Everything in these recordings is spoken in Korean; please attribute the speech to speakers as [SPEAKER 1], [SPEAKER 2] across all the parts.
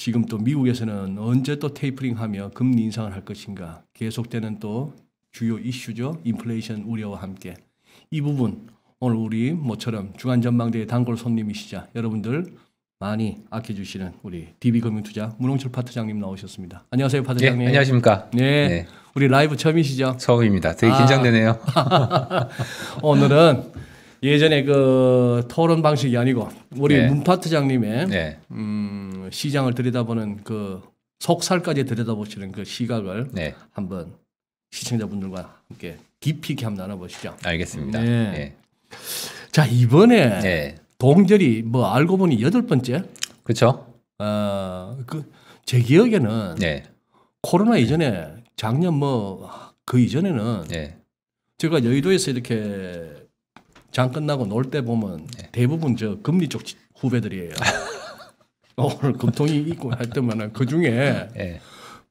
[SPEAKER 1] 지금 또 미국에서는 언제 또 테이프링하며 금리 인상을 할 것인가 계속되는 또 주요 이슈죠 인플레이션 우려와 함께 이 부분 오늘 우리 모처럼 중간 전망대의 단골 손님이시자 여러분들 많이 아껴주시는 우리 DB금융투자 문홍철 파트장님 나오셨습니다. 안녕하세요, 예, 파트장님. 네, 안녕하십니까. 네, 네, 우리 라이브 처음이시죠? 처음입니다. 되게 긴장되네요. 아. 오늘은 예전에 그 토론 방식이 아니고 우리 네. 문파트장님의 네. 음, 시장을 들여다보는 그 속살까지 들여다보시는 그 시각을 네. 한번 시청자분들과 함께 깊이 있게 한번 나눠보시죠. 알겠습니다. 네. 네. 자 이번에 네. 동절이 뭐 알고 보니 여덟 번째. 그렇죠. 어그제 기억에는 코로나 이전에 작년 뭐 그 이전에는 제가 여의도에서 이렇게 장 끝나고 놀 때 보면 네. 대부분 저 금리 쪽 후배들이에요. 어, 오늘 금통이 있고 할 때면은 그 중에 네. 예.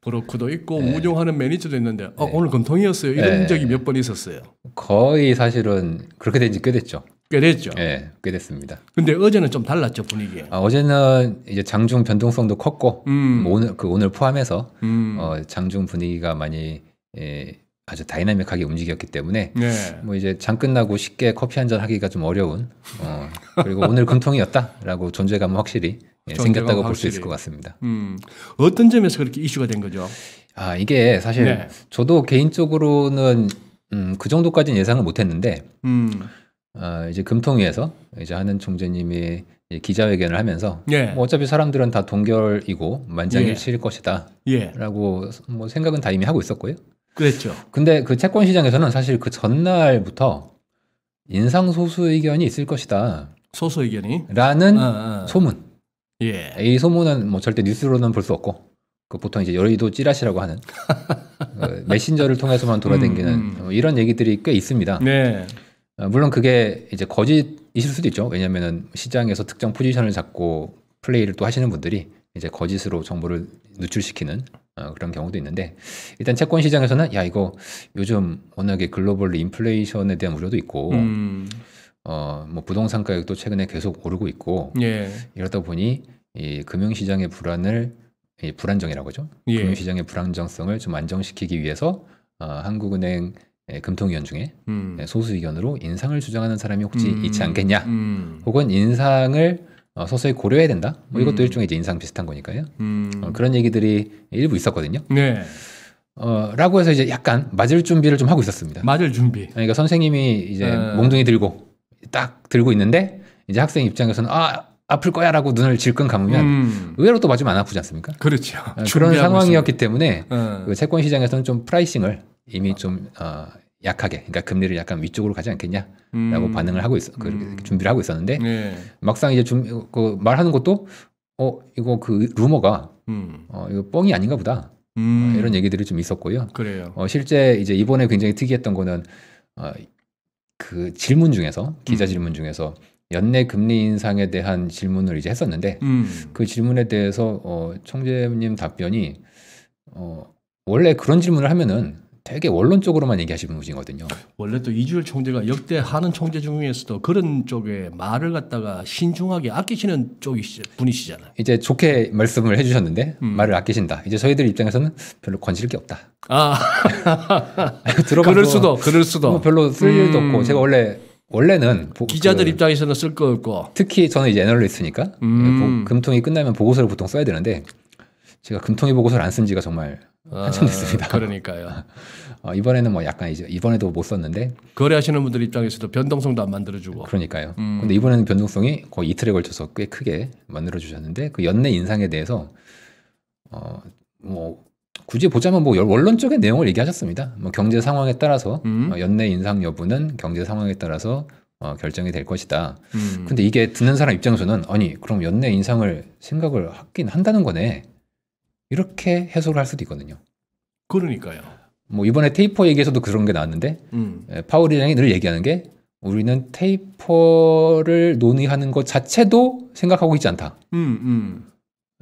[SPEAKER 1] 브로커도 있고 네. 우종하는 매니저도 있는데 아, 네. 오늘 금통이었어요. 이런 적이 몇 번 있었어요.
[SPEAKER 2] 거의 사실은 그렇게 된 지 꽤 됐죠. 꽤 됐죠. 네, 꽤 됐습니다.
[SPEAKER 1] 근데 어제는 좀 달랐죠 분위기.
[SPEAKER 2] 아, 어제는 이제 장중 변동성도 컸고 음. 뭐 오늘 그 오늘 포함해서 음. 어, 장중 분위기가 많이 예, 아주 다이나믹하게 움직였기 때문에 네. 뭐 이제 장 끝나고 쉽게 커피 한 잔 하기가 좀 어려운 어, 그리고 오늘 금통이었다라고 존재감은 확실히 예, 생겼다고 볼 수 있을 것 같습니다.
[SPEAKER 1] 음, 어떤 점에서 그렇게 이슈가 된 거죠? 아 이게 사실 네.
[SPEAKER 2] 저도 개인적으로는 음, 그 정도까지는 예상을 못했는데 음. 어, 이제 금통위에서 이제 하는 총재님이 기자회견을 하면서 예. 뭐 어차피 사람들은 다 동결이고 만장일치일 예. 것이다라고 예. 뭐 생각은 다 이미 하고 있었고요. 그랬죠. 근데 그 채권 시장에서는 사실 그 전날부터 인상 소수 의견이 있을 것이다. 소수 의견이? 라는 아, 아. 소문. 예. 이 소문은 뭐 절대 뉴스로는 볼 수 없고 그 보통 이제 여의도 찌라시라고 하는 그 메신저를 통해서만 돌아다니는 음, 음. 뭐 이런 얘기들이 꽤 있습니다. 네. 어, 물론 그게 이제 거짓이실 수도 있죠. 왜냐하면 시장에서 특정 포지션을 잡고 플레이를 또 하시는 분들이 이제 거짓으로 정보를 누출시키는 어, 그런 경우도 있는데 일단 채권 시장에서는 야 이거 요즘 워낙에 글로벌 인플레이션에 대한 우려도 있고 음. 어뭐 부동산 가격도 최근에 계속 오르고 있고 예. 이러다 보니 이 금융 시장의 불안을 이 불안정이라고 하죠. 예. 금융 시장의 불안정성을 좀 안정시키기 위해서 어, 한국은행 예, 금통위원 중에 음. 예, 소수 의견으로 인상을 주장하는 사람이 혹시 음. 있지 않겠냐? 음. 혹은 인상을 어, 서서히 고려해야 된다. 뭐 이것도 음. 일종의 이제 인상 비슷한 거니까요. 음. 어, 그런 얘기들이 일부 있었거든요. 네. 어, 라고 해서 이제 약간 맞을 준비를 좀 하고 있었습니다. 맞을 준비. 그러니까 선생님이 이제 에. 네. 몽둥이 들고 딱 들고 있는데 이제 학생 입장에서는 아 아플 거야라고 눈을 질끈 감으면 음. 의외로 또 맞으면 안 아프지 않습니까? 그렇죠. 어, 그런 상황이었기 있어요. 때문에 네. 그 채권 시장에서는 좀 프라이싱을 이미 아. 좀 어, 약하게 그러니까 금리를 약간 위쪽으로 가지 않겠냐라고 음. 반응을 하고 있어 그렇게 음. 준비를 하고 있었는데 네. 막상 이제 좀그 말하는 것도 어 이거 그 루머가 음. 어 이거 뻥이 아닌가 보다 어, 이런 얘기들이 좀 있었고요. 그래요. 어 실제 이제 이번에 굉장히 특이했던 거는 어그 질문 중에서 기자 음. 질문 중에서 연내 금리 인상에 대한 질문을 이제 했었는데 음. 그 질문에 대해서 어총재님 답변이 어 원래 그런 질문을 하면은 되게 원론적으로만 얘기하시는
[SPEAKER 1] 분이거든요. 원래 또 이주열 총재가 역대 하는 총재 중에서도 그런 쪽에 말을 갖다가 신중하게 아끼시는 쪽이 분이시잖아요.
[SPEAKER 2] 이제 좋게 말씀을 해주셨는데 음. 말을 아끼신다. 이제 저희들 입장에서는 별로 건질 게 없다.
[SPEAKER 1] 아,
[SPEAKER 3] 들어봐도 그럴 수도, 그럴 수도. 뭐 별로 쓸 음. 일도 음. 없고 제가
[SPEAKER 2] 원래 원래는 그 기자들 그,
[SPEAKER 1] 입장에서는 쓸 거 없고
[SPEAKER 2] 특히 저는 이제 애널리스트니까 음. 네, 금통이 끝나면 보고서를 보통 써야 되는데 제가 금통위 보고서를 안 쓴 지가 정말 한참 아, 됐습니다. 그러니까요. 어, 이번에는 뭐 약간 이제 이번에도 못 썼는데
[SPEAKER 1] 거래하시는 분들 입장에서도 변동성도 안 만들어주고
[SPEAKER 2] 그러니까요. 음. 근데 이번에는 변동성이 거의 이틀에 걸쳐서 꽤 크게 만들어주셨는데 그 연내 인상에 대해서 어뭐 굳이 보자면 뭐 원론적인 내용을 얘기하셨습니다. 뭐 경제 상황에 따라서 음. 어, 연내 인상 여부는 경제 상황에 따라서 어, 결정이 될 것이다. 음. 근데 이게 듣는 사람 입장에서는 아니 그럼 연내 인상을 생각을 하긴 한다는 거네. 이렇게 해석을 할 수도 있거든요. 그러니까요. 뭐 이번에 테이퍼 얘기에서도 그런 게 나왔는데 음. 예, 파월 의장이 늘 얘기하는 게 우리는 테이퍼를 논의하는 것 자체도 생각하고 있지 않다.
[SPEAKER 3] 음, 음.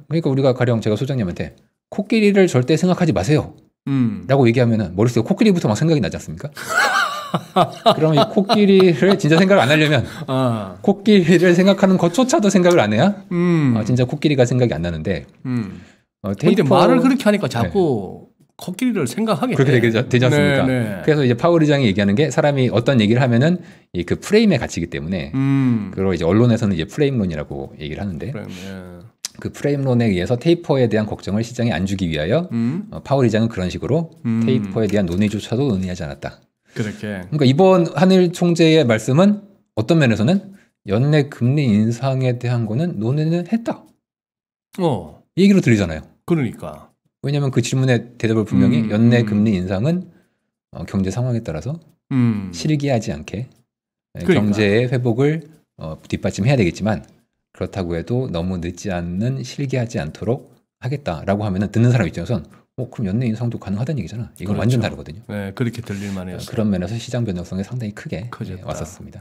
[SPEAKER 2] 그러니까 우리가 가령 제가 소장님한테 코끼리를 절대 생각하지 마세요. 음. 라고 얘기하면은 머릿속에 코끼리부터 막 생각이 나지 않습니까? 그러면 이 코끼리를 진짜 생각을 안 하려면 아. 코끼리를 생각하는 것조차도 생각을 안 해야 음. 아, 진짜 코끼리가 생각이 안 나는데 음. 어, 테이프 말을 그렇게 하니까
[SPEAKER 1] 자꾸 네. 걷기끼리를 생각하게 그렇게 되지 되지 않습니까? 네네. 네. 그래서
[SPEAKER 2] 이제 파월 의장이 얘기하는 게 사람이 어떤 얘기를 하면은 이 그 프레임의 가치이기 때문에 음. 그리고 이제 언론에서는 이제 프레임론이라고 얘기를 하는데 프레임, 예. 그 프레임론에 의해서 테이퍼에 대한 걱정을 시장에 안 주기 위하여 음. 어, 파월 의장은 그런 식으로
[SPEAKER 3] 음. 테이퍼에
[SPEAKER 2] 대한 논의조차도 논의하지 않았다.
[SPEAKER 3] 그렇게. 그러니까
[SPEAKER 2] 이번 한일 총재의 말씀은 어떤 면에서는 연내 금리 인상에 대한 거는 논의는 했다. 어. 얘기로 들리잖아요. 그러니까. 왜냐하면 그 질문에 대답을 분명히 음, 연내 음. 금리 인상은 어, 경제 상황에 따라서 음. 실기하지 않게 예, 그러니까. 경제의 회복을 어, 뒷받침해야 되겠지만 그렇다고 해도 너무 늦지 않는 실기하지 않도록 하겠다라고 하면은 듣는 사람 입장에선 어, 그럼 연내 인상도 가능하다는 얘기잖아. 이건 그렇죠. 완전 다르거든요.
[SPEAKER 1] 네, 그렇게 들릴만 해요. 예, 그런 면에서
[SPEAKER 2] 시장 변동성이 상당히 크게 예, 왔었습니다.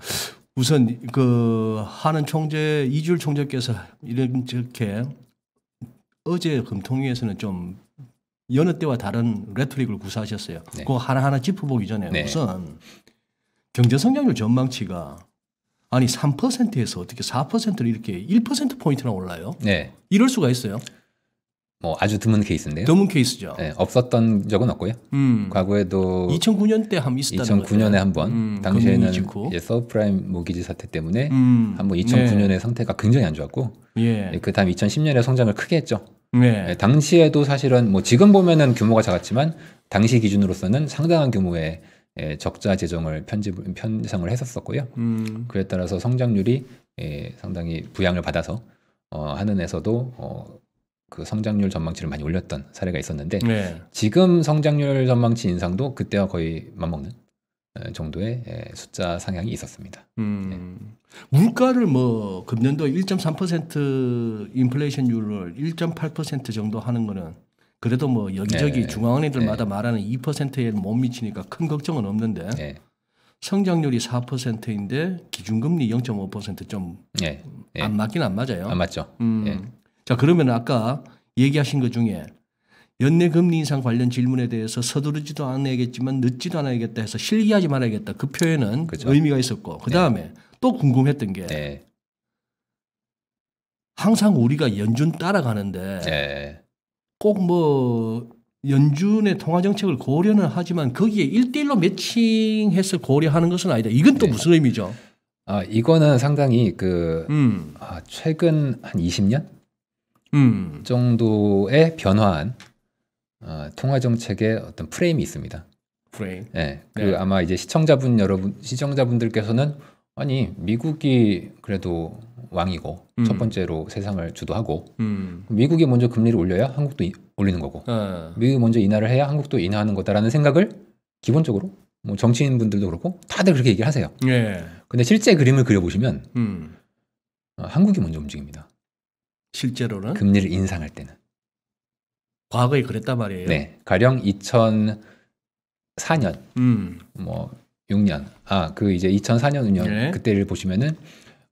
[SPEAKER 1] 우선 그 하는 총재 이줄 주 총재께서 이렇게 어제 금통위에서는 좀 여느 때와 다른 레토릭을 구사하셨어요. 네. 그거 하나하나 짚어보기 전에 네. 우선 경제 성장률 전망치가 아니 3%에서 어떻게 4%를 이렇게 1%포인트나 올라요? 네. 이럴 수가 있어요?
[SPEAKER 2] 뭐 아주 드문 케이스인데요. 드문 케이스죠. 네, 없었던 적은 없고요. 음. 과거에도 2009년 때한 있었다는 2009년에 한번 음, 당시에는 이제 서브프라임 모기지 사태 때문에 음. 한번 2009년에 네. 상태가 굉장히 안 좋았고 예. 네, 예, 그다음 2010년에 성장을 크게 했죠. 네. 예, 당시에도 사실은 뭐 지금 보면은 규모가 작았지만 당시 기준으로서는 상당한 규모의 예, 적자 재정을 편집 편성을 했었었고요. 음. 그에 따라서 성장률이 예, 상당히 부양을 받아서 어, 하는에서도 어, 그 성장률 전망치를 많이 올렸던 사례가 있었는데 네. 지금 성장률 전망치 인상도 그때와 거의 맞먹는 어, 정도의 예, 숫자 상향이 있었습니다.
[SPEAKER 1] 음, 네. 물가를 뭐 금년도 1.3% 인플레이션율을 1.8% 정도 하는 거는 그래도 뭐 여기저기 네. 중앙은행들마다 네. 말하는 2%에 못 미치니까 큰 걱정은 없는데 네. 성장률이 4%인데 기준금리 0.5%좀 예. 안 맞긴 안 맞아요. 안 맞죠.
[SPEAKER 2] 음. 예.
[SPEAKER 1] 자, 그러면 아까 얘기하신 것 중에 연내 금리 인상 관련 질문에 대해서 서두르지도 않아야겠지만 늦지도 않아야겠다 해서 실기하지 말아야겠다. 그 표현은 그렇죠. 의미가 있었고 그 네. 다음에 네. 또 궁금했던 게 네. 항상 우리가 연준 따라가는데 네. 꼭뭐 연준의 통화 정책을 고려는 하지만 거기에 1대1로 매칭해서 고려하는 것은 아니다. 이건 또 네. 무슨 의미죠? 아, 이거는
[SPEAKER 2] 상당히 그 음. 아, 최근 한 20년 음. 정도의 변화한 어, 통화 정책의 어떤 프레임이 있습니다. 프레임. 네. 그 네. 아마 이제 시청자분 여러분 시청자분들께서는 아니 미국이 그래도 왕이고 음. 첫 번째로 세상을 주도하고 음. 미국이 먼저 금리를 올려야 한국도 이, 올리는 거고 아. 미국이 먼저 인하를 해야 한국도 인하하는 거다라는 생각을 기본적으로 뭐 정치인분들도 그렇고 다들 그렇게 얘기를 하세요. 예. 근데 실제 그림을 그려보시면 음. 어, 한국이 먼저 움직입니다. 실제로는 금리를 인상할 때는
[SPEAKER 1] 과거에 그랬단 말이에요. 네,
[SPEAKER 2] 가령 2004년, 음. 뭐 6년, 아 그 이제 2004년 운영 네. 그때를 보시면은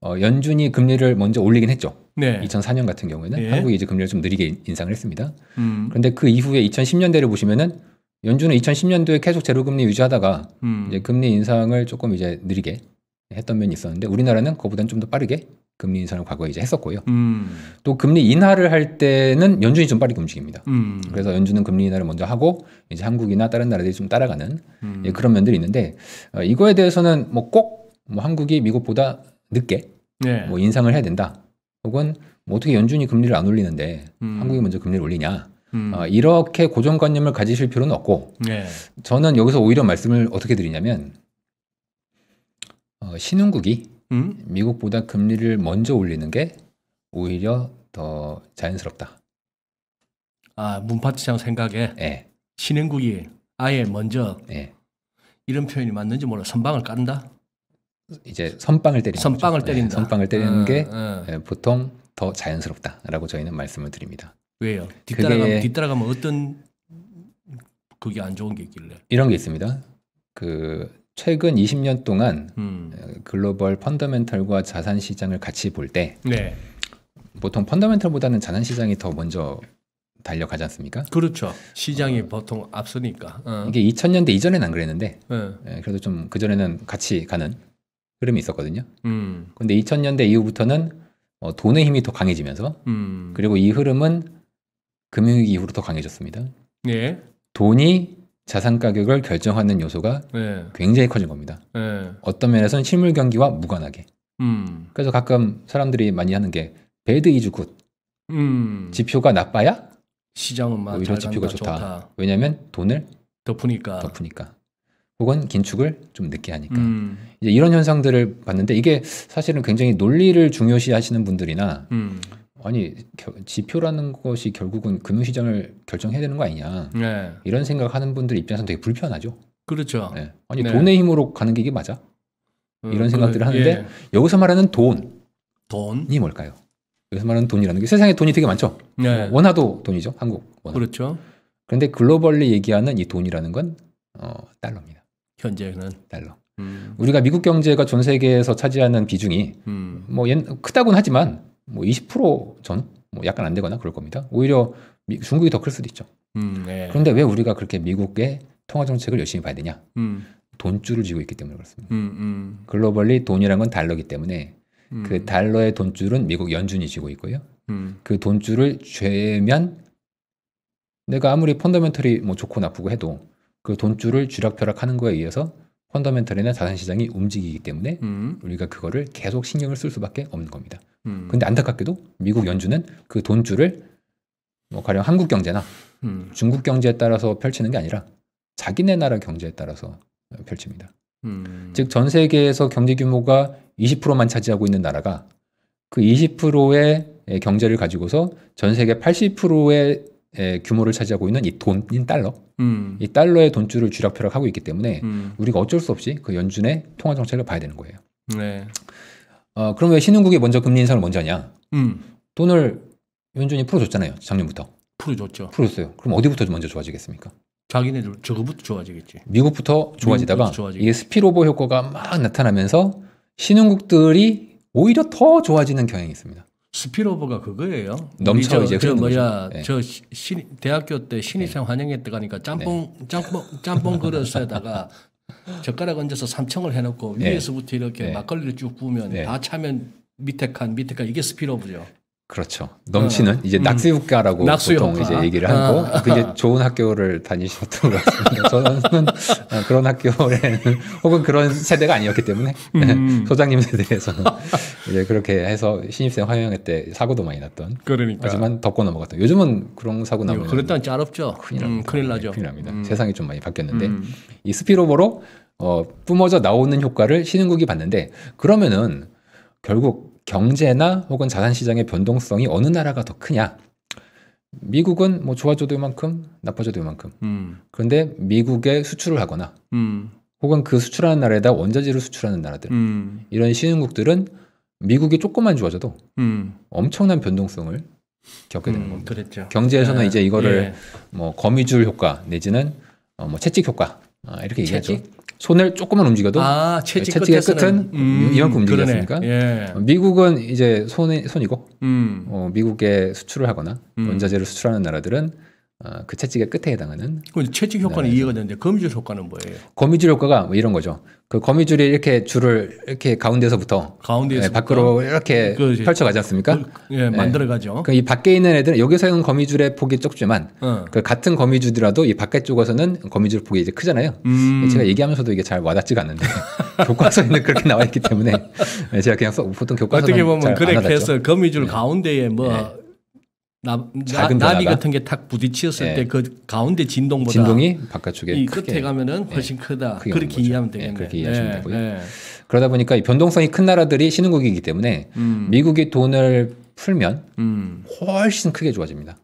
[SPEAKER 2] 어, 연준이 금리를 먼저 올리긴 했죠. 네. 2004년 같은 경우에는 네. 한국이 이제 금리를 좀 느리게 인상을 했습니다. 음. 그런데 그 이후에 2010년대를 보시면은 연준은 2010년도에 계속 제로금리 유지하다가 음. 이제 금리 인상을 조금 이제 느리게 했던 면이 있었는데 우리나라는 그보다는좀 더 빠르게 금리 인상을 과거에 이제 했었고요. 음. 또 금리 인하를 할 때는 연준이 좀 빠르게 움직입니다. 음. 그래서 연준은 금리 인하를 먼저 하고 이제 한국이나 다른 나라들이 좀 따라가는 음. 예, 그런 면들이 있는데 어, 이거에 대해서는 뭐 꼭뭐 뭐 한국이 미국보다 늦게 네. 뭐 인상을 해야 된다. 혹은 뭐 어떻게 연준이 금리를 안 올리는데 음. 한국이 먼저 금리를 올리냐. 음. 어, 이렇게 고정관념을 가지실 필요는 없고 네. 저는 여기서 오히려 말씀을 어떻게 드리냐면 어, 신흥국이 음? 미국보다 금리를 먼저 올리는 게 오히려 더 자연스럽다.
[SPEAKER 1] 아 문파트장 생각에 네. 예. 신행국이 아예 먼저 네. 이런 표현이 맞는지 몰라 선방을 깐다. 이제 선빵을 때리 선빵을 거죠. 예, 때린다. 네, 선빵을 때리는 아, 게 아.
[SPEAKER 2] 보통 더 자연스럽다라고 저희는 말씀을 드립니다. 왜요? 뒤따라가면,
[SPEAKER 1] 뒤따라가면 어떤 그게 안 좋은 게 있길래? 이런 게
[SPEAKER 2] 있습니다. 그 최근 20년 동안 음. 어, 글로벌 펀더멘털과 자산 시장을 같이 볼때 네. 보통 펀더멘털보다는 자산 시장이 더 먼저
[SPEAKER 1] 달려가지 않습니까? 그렇죠. 시장이 어, 보통 앞서니까. 어. 이게
[SPEAKER 2] 2000년대 이전에는 안 그랬는데 어. 그래도 좀 그전에는 같이 가는 흐름이 있었거든요.
[SPEAKER 1] 그런데
[SPEAKER 2] 음. 2000년대 이후부터는 어, 돈의 힘이 더 강해지면서 음. 그리고 이 흐름은 금융위기 이후로 더 강해졌습니다. 예. 돈이 자산 가격을 결정하는 요소가 네. 굉장히 커진 겁니다. 네. 어떤 면에서는 실물 경기와 무관하게. 음. 그래서 가끔 사람들이 많이 하는 게 배드 이즈 굿. 음. 지표가 나빠야 시장은 오히려 뭐 지표가 좋다. 좋다. 왜냐하면 돈을 덮으니까. 덮으니까. 혹은 긴축을 좀 늦게 하니까. 음. 이제 이런 현상들을 봤는데 이게 사실은 굉장히 논리를 중요시하시는 분들이나 음. 아니 겨, 지표라는 것이 결국은 금융 시장을 결정해야 되는 거 아니냐 네. 이런 생각하는 분들 입장에서는 되게 불편하죠.
[SPEAKER 1] 그렇죠. 네. 아니 네. 돈의
[SPEAKER 2] 힘으로 가는 게 이게 맞아?
[SPEAKER 1] 음, 이런 생각들을 하는데 예.
[SPEAKER 2] 여기서 말하는 돈 돈이 뭘까요? 여기서 말하는 돈이라는 게 세상에 돈이 되게 많죠. 네. 원화도 돈이죠. 한국 원화. 그렇죠. 그런데 글로벌리 얘기하는 이 돈이라는 건 어, 달러입니다. 현재는 달러. 음. 우리가 미국 경제가 전 세계에서 차지하는 비중이 음. 뭐 크다곤 하지만 뭐 20%전 뭐 약간 안 되거나 그럴 겁니다. 오히려 미, 중국이 더 클 수도 있죠.
[SPEAKER 3] 음, 네. 그런데
[SPEAKER 2] 왜 우리가 그렇게 미국의 통화 정책을 열심히 봐야 되냐? 음. 돈줄을 쥐고 있기 때문에 그렇습니다. 음, 음. 글로벌리 돈이란 건 달러기 때문에 음. 그 달러의 돈줄은 미국 연준이 쥐고 있고요. 음. 그 돈줄을 죄면 내가 아무리 펀더멘털이 뭐 좋고 나쁘고 해도 그 돈줄을 쥐락펴락하는 거에 의해서 펀더멘털이나 자산시장이 움직이기 때문에 음. 우리가 그거를 계속 신경을 쓸 수밖에 없는 겁니다. 음. 근데 안타깝게도 미국 연준은 그 돈줄을 뭐 가령 한국 경제나 음. 중국 경제에 따라서 펼치는 게 아니라 자기네 나라 경제에 따라서 펼칩니다. 음. 즉전 세계에서 경제 규모가 20%만 차지하고 있는 나라가 그 20%의 경제를 가지고서 전 세계 80%의 규모를 차지하고 있는 이 돈인 달러, 음. 이 달러의 돈줄을 쥐락펴락하고 있기 때문에 음. 우리가 어쩔 수 없이 그 연준의 통화 정책을 봐야 되는 거예요. 네. 어, 그럼 왜 신흥국이 먼저 금리 인상을 먼저 하냐?
[SPEAKER 1] 음. 돈을
[SPEAKER 2] 연준이 풀어줬잖아요, 작년부터.
[SPEAKER 1] 풀어줬죠. 풀어줬어요.
[SPEAKER 2] 그럼 어디부터 먼저 좋아지겠습니까?
[SPEAKER 1] 자기네들 저거부터 좋아지겠지.
[SPEAKER 2] 미국부터 좋아지다가 미국부터 이게 스피로버 효과가 막 나타나면서 신흥국들이 오히려 더 좋아지는 경향이 있습니다.
[SPEAKER 1] 스피로버가 그거예요. 넘쳐 이제 저 뭐야 거저 예. 신, 대학교 때 신입생 예. 환영회 때 가니까 짬뽕 네. 짬뽕 짬뽕 그릇에다가 젓가락 얹어서 삼청을 해놓고 위에서부터 이렇게 예. 막걸리를 쭉 부으면 다 차면 밑에 칸 밑에 칸 이게 스피로브죠.
[SPEAKER 2] 그렇죠. 넘치는 어. 이제 음. 낙수효과라고 낙수 보통 효과. 이제 얘기를 하고 아. 그게 좋은 학교를 다니셨던 것 같습니다.
[SPEAKER 1] 저는 어,
[SPEAKER 2] 그런 학교에 혹은 그런 세대가 아니었기 때문에 음. 소장님 세대에서는 이제 그렇게 해서 신입생 화영회때 사고도 많이 났던. 그러니까. 하지만 덮고 넘어갔던. 요즘은 그런 사고 나면 네,
[SPEAKER 1] 그랬다면 짜럽죠. 큰일, 음, 큰일 나죠. 큰일 납니다. 음. 세상이 좀 많이 바뀌었는데 음.
[SPEAKER 2] 이 스피로버로 어, 뿜어져 나오는 효과를 신흥국이 봤는데 그러면은 결국 경제나 혹은 자산 시장의 변동성이 어느 나라가 더 크냐? 미국은 뭐 좋아져도 이만큼 나빠져도 이만큼. 음. 그런데 미국에 수출을 하거나 음. 혹은 그 수출하는 나라에다 원자재를 수출하는 나라들 음. 이런 신흥국들은 미국이 조금만 좋아져도 음. 엄청난 변동성을 겪게 되는 음, 겁니다. 그랬죠. 경제에서는 네. 이제 이거를 예. 뭐 거미줄 효과 내지는 어 뭐 채찍 효과 아, 이렇게 얘기하죠. 손을 조금만 움직여도 아, 채찍, 네, 채찍의 끝은 음, 이만큼 움직이지 않습니까? 예. 어, 미국은 이제 손이 손이고 음. 어, 미국에 수출을 하거나 음. 원자재를 수출하는 나라들은 어, 그 채찍의 끝에 해당하는.
[SPEAKER 1] 그 채찍 효과는 네. 이해가 되는데 거미줄 효과는 뭐예요?
[SPEAKER 2] 거미줄 효과가 뭐 이런 거죠. 그 거미줄이 이렇게 줄을 이렇게 가운데서부터 가운데서 네, 예, 밖으로 이렇게 그렇지. 그, 그, 펼쳐가지 않습니까? 그, 그
[SPEAKER 1] 예, 예. 만들어가죠.
[SPEAKER 2] 네. 이 밖에 있는 애들은 여기서는 거미줄의 폭이 적지만
[SPEAKER 1] 어.
[SPEAKER 3] 그
[SPEAKER 2] 같은 거미줄이라도 이 밖에 쪽에서는 거미줄 폭이 이제 크잖아요. 음. 제가 얘기하면서도 이게 잘 와닿지가 않는데 교과서에는 그렇게 나와 있기 때문에 예, 제가 그냥 써, 보통 교과서 어떻게 보면 그렇게 해서
[SPEAKER 1] 거미줄 가운데에 뭐 나, 나, 나비 같은 게 탁부딪었을 예. 때그 가운데 진동보다 진동이 바깥쪽에 이 크게, 끝에 가면은 예. 훨씬 예. 크다. 그렇게 이해하면 되겠네요. 그렇게 이해하시면 예, 되고요. 예.
[SPEAKER 2] 그러다 보니까 변동성이 큰 나라들이 신흥국이기 때문에 음. 미국이 돈을 풀면 음. 훨씬 크게 좋아집니다.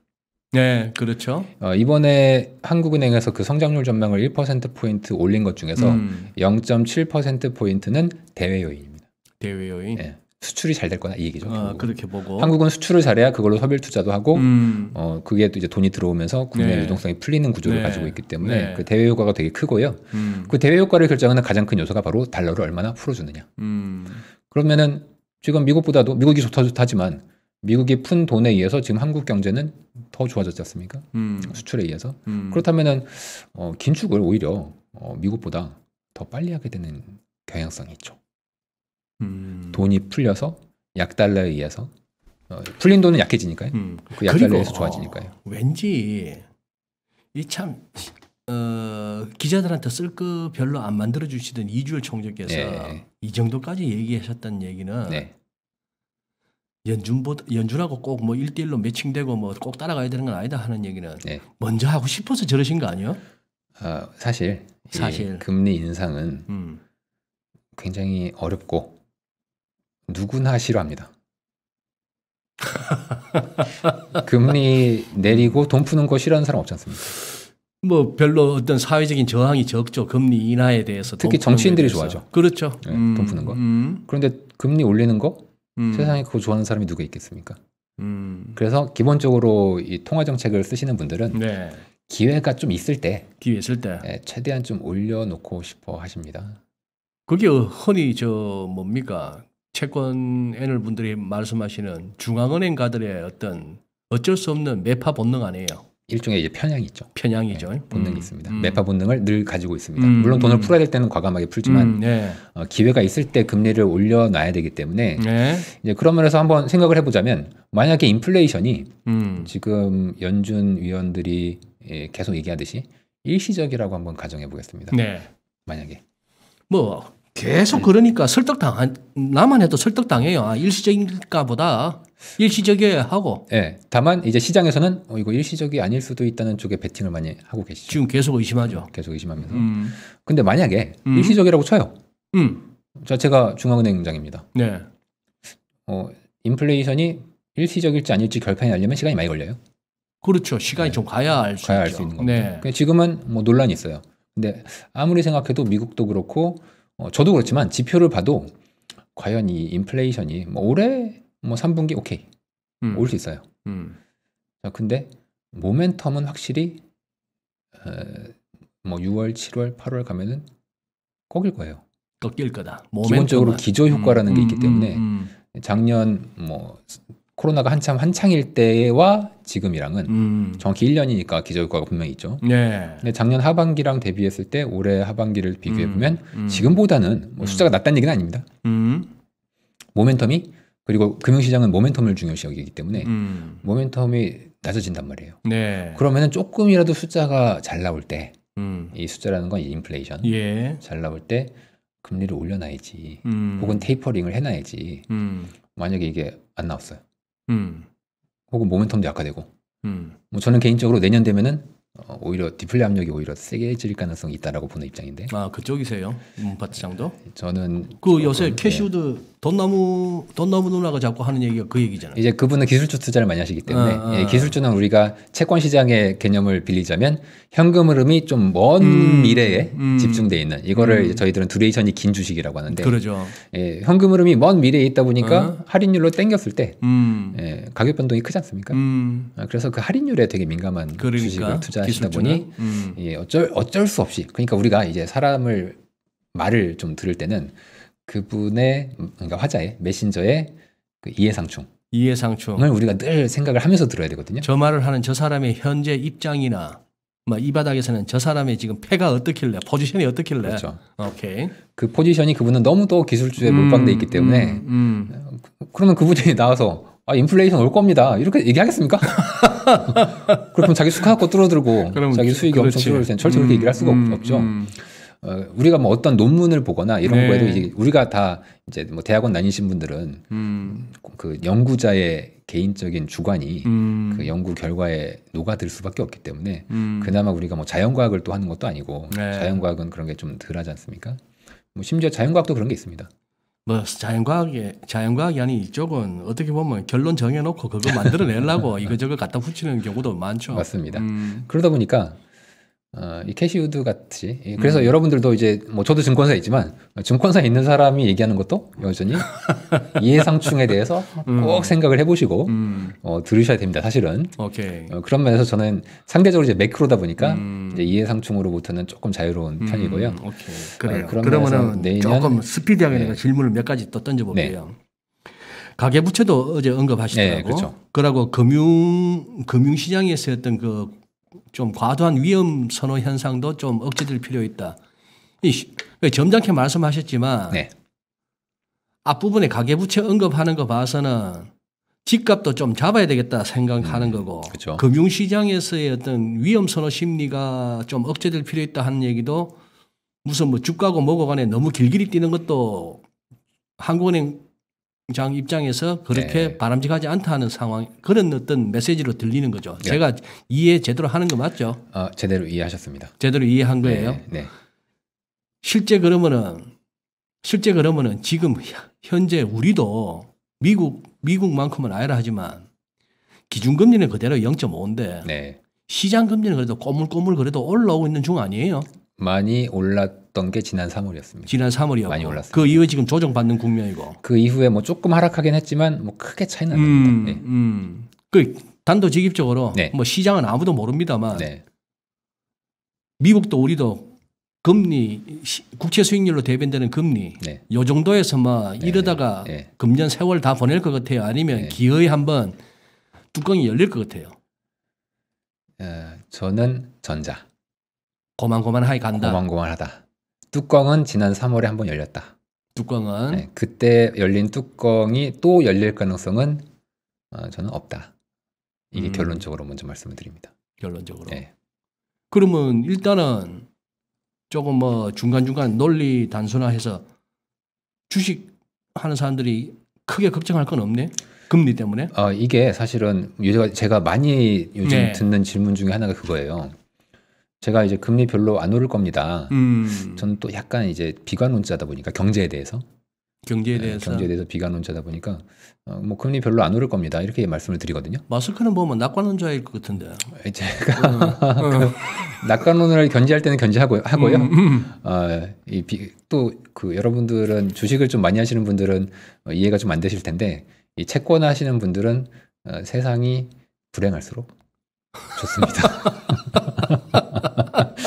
[SPEAKER 1] 네, 그렇죠.
[SPEAKER 2] 어, 이번에 한국은행에서 그 성장률 전망을 1% 포인트 올린 것 중에서 음. 0.7% 포인트는 대외 요인입니다. 대외 요인. 네. 수출이 잘 될 거나 이 얘기죠.
[SPEAKER 1] 아, 그렇게 보고 한국은
[SPEAKER 2] 수출을 잘해야 그걸로 섭외 투자도 하고 음. 어 그게 또 이제 돈이 들어오면서 국내 네. 유동성이 풀리는 구조를 네. 가지고 있기 때문에 네. 그 대외 효과가 되게 크고요. 음. 그 대외 효과를 결정하는 가장 큰 요소가 바로 달러를 얼마나 풀어주느냐. 음. 그러면은 지금 미국보다도 미국이 좋다 좋다지만 미국이 푼 돈에 의해서 지금 한국 경제는 더 좋아졌지 않습니까? 음. 수출에 의해서 음. 그렇다면은 어, 긴축을 오히려 어, 미국보다 더 빨리 하게 되는 경향성이 있죠. 음. 돈이 풀려서 약달러에 의해서 어, 풀린 돈은 약해지니까요. 음. 그 약달러에 서 좋아지니까요.
[SPEAKER 1] 어, 왠지 이참 어, 기자들한테 쓸 거 별로 안 만들어 주시던 이주열 총재께서 네. 이 정도까지 얘기하셨다는 얘기는 네. 연준보다 연준하고 꼭뭐 일대일로 매칭되고 뭐 꼭 따라가야 되는 건 아니다 하는 얘기는 네. 먼저 하고 싶어서 저러신 거 아니에요?
[SPEAKER 2] 어, 사실 사실 금리 인상은 음. 굉장히 어렵고 누구나 싫어합니다. 금리 내리고 돈 푸는 거 싫어하는 사람 없지 않습니까?
[SPEAKER 1] 뭐 별로 어떤 사회적인 저항이 적죠. 금리 인하에 대해서 특히 정치인들이 대해서. 좋아하죠.
[SPEAKER 2] 그렇죠. 네, 음, 돈 푸는 거. 음. 그런데 금리 올리는 거 음. 세상에 그거 좋아하는 사람이 누가 있겠습니까? 음. 그래서 기본적으로 이 통화
[SPEAKER 1] 정책을 쓰시는 분들은
[SPEAKER 2] 네. 기회가 좀 있을 때, 기회 있을 때 네, 최대한 좀 올려놓고 싶어 하십니다.
[SPEAKER 1] 그게 흔히 저 뭡니까 채권 애널 분들이 말씀하시는 중앙은행가들의 어떤 어쩔 수 없는 매파 본능 아니에요. 일종의 이제 편향이 있죠. 편향이죠. 네, 본능이 음. 있습니다. 음. 매파
[SPEAKER 2] 본능을 늘 가지고 있습니다. 음. 물론 돈을 음. 풀어야 될 때는 과감하게 풀지만 음, 네. 어, 기회가 있을 때 금리를 올려놔야 되기 때문에 네. 이제 그런 면에서 한번 생각을 해보자면 만약에 인플레이션이 음. 지금 연준 위원들이 예, 계속 얘기하듯이 일시적이라고 한번 가정해 보겠습니다. 네.
[SPEAKER 1] 만약에 뭐 계속 네. 그러니까 설득당한 아, 나만 해도 설득당해요. 아, 일시적인가 보다. 일시적이어야 하고. 네, 다만 이제 시장에서는
[SPEAKER 2] 어, 이거 일시적이 아닐 수도 있다는 쪽에 베팅을 많이 하고 계시죠. 지금 계속 의심하죠. 계속 의심하면서. 음. 근데 만약에 음. 일시적이라고 쳐요. 음. 자, 제가 중앙은행장입니다. 네. 어, 인플레이션이 일시적일지 아닐지 결판이 나려면 시간이 많이 걸려요. 그렇죠. 시간이 네. 좀 가야 알 수 있는 겁니다. 네. 그러니까 지금은 뭐 논란이 있어요. 근데 아무리 생각해도 미국도 그렇고 어, 저도 그렇지만 지표를 봐도 과연 이 인플레이션이 뭐 올해 뭐 3분기 오케이 음. 올수 있어요. 음. 자, 근데 모멘텀은 확실히 어, 뭐 6월, 7월, 8월 가면은
[SPEAKER 1] 꺾일 거예요. 꺾일 거다. 기본적으로 기저 효과라는 음, 게 있기 때문에 음,
[SPEAKER 2] 음, 음. 작년 뭐 코로나가 한참 한창일 때와 지금이랑은 음. 정확히 1년이니까 기저효과가 분명히 있죠. 네. 근데 작년 하반기랑 대비했을 때 올해 하반기를 비교해 음. 보면 음. 음. 지금보다는 뭐 음. 숫자가 낮다는 얘기는 아닙니다. 음. 모멘텀이 그리고 금융시장은 모멘텀을 중요시 여기기 때문에 모멘텀이 낮아진단 말이에요. 네. 그러면은 조금이라도 숫자가 잘 나올 때 이 숫자라는 건 인플레이션 예. 잘 나올 때 금리를 올려놔야지 혹은 테이퍼링을 해놔야지 만약에 이게 안 나왔어요. 음. 혹은 모멘텀도 약화되고. 음. 뭐 저는 개인적으로 내년 되면은 어, 오히려 디플레 압력이 오히려 세게 해질 가능성이 있다라고 보는 입장인데.
[SPEAKER 1] 아 그쪽이세요, 파트장도 저는 그 요새 네. 캐시우드 예. 나무 덧나무 누나가 자꾸 하는 얘기가 그 얘기잖아요. 이제 그분은 기술주 투자를 많이 하시기 때문에 아, 아. 예, 기술주는
[SPEAKER 2] 우리가 채권 시장의 개념을 빌리자면 현금 흐름이 좀먼 음, 미래에 음, 집중돼 있는 이거를 음. 저희들은 듀레이션이 긴 주식이라고 하는데. 그러죠. 예, 현금 흐름이 먼 미래에 있다 보니까 아. 할인율로 땡겼을 때 음. 예, 가격 변동이 크지 않습니까? 음. 아, 그래서 그 할인율에 되게 민감한 그러니까. 주식을 투자. 하시다 보니 음. 예, 어쩔 어쩔 수 없이 그러니까 우리가 이제 사람을 말을 좀 들을 때는 그분의 그러니까 화자의 메신저의 그 이해상충
[SPEAKER 1] 이해상충을 우리가 늘 생각을 하면서 들어야 되거든요. 저 말을 하는 저 사람의 현재 입장이나 이 바닥에서는 저 사람의 지금 패가 어떻길래 포지션이 어떻길래 그렇죠. 오케이 그
[SPEAKER 2] 포지션이 그분은 너무 또 기술주에 음, 몰빵돼 있기 때문에 음, 음. 어, 그, 그러면 그분이 나와서 아, 인플레이션 올 겁니다. 이렇게 얘기하겠습니까? 그러면 자기 수카갖고 뚫어들고 자기 수익이 그렇지. 엄청 줄어들 텐데 절대 음, 그렇게 얘기를 할 수가 음, 없죠. 음. 어, 우리가 뭐 어떤 논문을 보거나 이런 네. 거에도 이제 우리가 다 이제 뭐 대학원 다니신 분들은 음. 그 연구자의 개인적인 주관이 음. 그 연구 결과에 녹아들 수밖에 없기 때문에 음. 그나마 우리가 뭐 자연과학을 또 하는 것도 아니고 네. 자연과학은 그런 게 좀
[SPEAKER 1] 덜하지 않습니까? 뭐 심지어 자연과학도 그런 게 있습니다. 뭐 자연과학이 자연과학이 아닌 이쪽은 어떻게 보면 결론 정해놓고 그거 만들어내려고 이거저거 갖다 붙이는 경우도 많죠. 맞습니다. 음. 그러다 보니까 어, 이 캐시우드 같이 그래서 음.
[SPEAKER 2] 여러분들도 이제 뭐 저도 증권사에 있지만 증권사에 있는 사람이 얘기하는 것도 여전히 이해상충에 대해서 음. 꼭 생각을 해보시고 음. 어, 들으셔야 됩니다 사실은 오케이. 어, 그런 면에서 저는 상대적으로 이제 매크로다 보니까 음. 이제 이해상충으로부터는 조금 자유로운 음. 편이고요 오케이.
[SPEAKER 1] 어, 그래요. 그러면 내년 조금 스피디하게 네. 내가 질문을 몇 가지 또 던져볼게요 네. 가계부채도 어제 언급하시더라고. 네, 그렇죠. 그러고 금융 금융 시장에서 어던그 좀 과도한 위험 선호 현상도 좀 억제될 필요 있다. 그 점잖게 말씀하셨지만 네. 앞부분에 가계부채 언급하는 거 봐서는 집값도 좀 잡아야 되겠다 생각하는 음, 거고 그쵸. 금융시장에서의 어떤 위험 선호 심리가 좀 억제될 필요 있다 하는 얘기도 무슨 뭐 주가고 뭐고 간에 너무 길길이 뛰는 것도 한국은행 장 입장에서 그렇게 네. 바람직하지 않다는 상황 그런 어떤 메시지로 들리는 거죠. 네. 제가 이해 제대로 하는 거 맞죠? 어, 제대로 이해하셨습니다. 제대로 이해한 네, 거예요. 네. 실제 그러면은 실제 그러면은 지금 현재 우리도 미국 미국만큼은 아니라 하지만 기준금리는 그대로 0.5인데 시장 금리는 그래도 꼬물꼬물 그래도 올라오고 있는 중 아니에요? 많이 올랐던 게 지난 3월이었습니다. 지난 3월이었 많이 올랐어요. 그 이후 에 지금 조정받는 국면이고 그 이후에 뭐 조금 하락하긴 했지만 뭐 크게 차이는 안 음, 납니다. 네. 음. 그 단도직입적으로 네. 뭐 시장은 아무도 모릅니다만 네. 미국도 우리도 금리 국채 수익률로 대변되는 금리 네. 요 정도에서 막 네. 이러다가 네. 금년 세월 다 보낼 것 같아요. 아니면 네. 기어이 한번 뚜껑이 열릴 것 같아요. 어, 저는 전자. 고만고만하게 간다. 고만고만하다.
[SPEAKER 2] 뚜껑은 지난 3월에 한번 열렸다. 뚜껑은 네, 그때 열린 뚜껑이 또 열릴 가능성은 어, 저는 없다. 이게 음. 결론적으로 먼저 말씀을 드립니다.
[SPEAKER 1] 결론적으로. 네. 그러면 일단은 조금 뭐 중간중간 논리 단순화해서 주식 하는 사람들이 크게 걱정할 건 없네. 금리 때문에?
[SPEAKER 2] 어, 이게 사실은 제가 많이 요즘 네. 듣는 질문 중에 하나가 그거예요. 제가 이제 금리 별로 안 오를 겁니다.
[SPEAKER 1] 음.
[SPEAKER 2] 저는 또 약간 이제 비관론자다 보니까 경제에 대해서 경제에 네, 대해서 경제에 대해서 비관론자다 보니까 어, 뭐 금리 별로 안 오를 겁니다. 이렇게 말씀을 드리거든요.
[SPEAKER 1] 마스크는 보면 뭐, 뭐 낙관론자일 것 같은데. 아, 제가 음.
[SPEAKER 2] 음. 낙관론을 견제할 때는 견제하고 하고요. 어, 음, 음, 아, 또그 여러분들은 주식을 좀 많이 하시는 분들은 어, 이해가 좀 안 되실 텐데 이 채권 하시는 분들은 어, 세상이 불행할수록 좋습니다.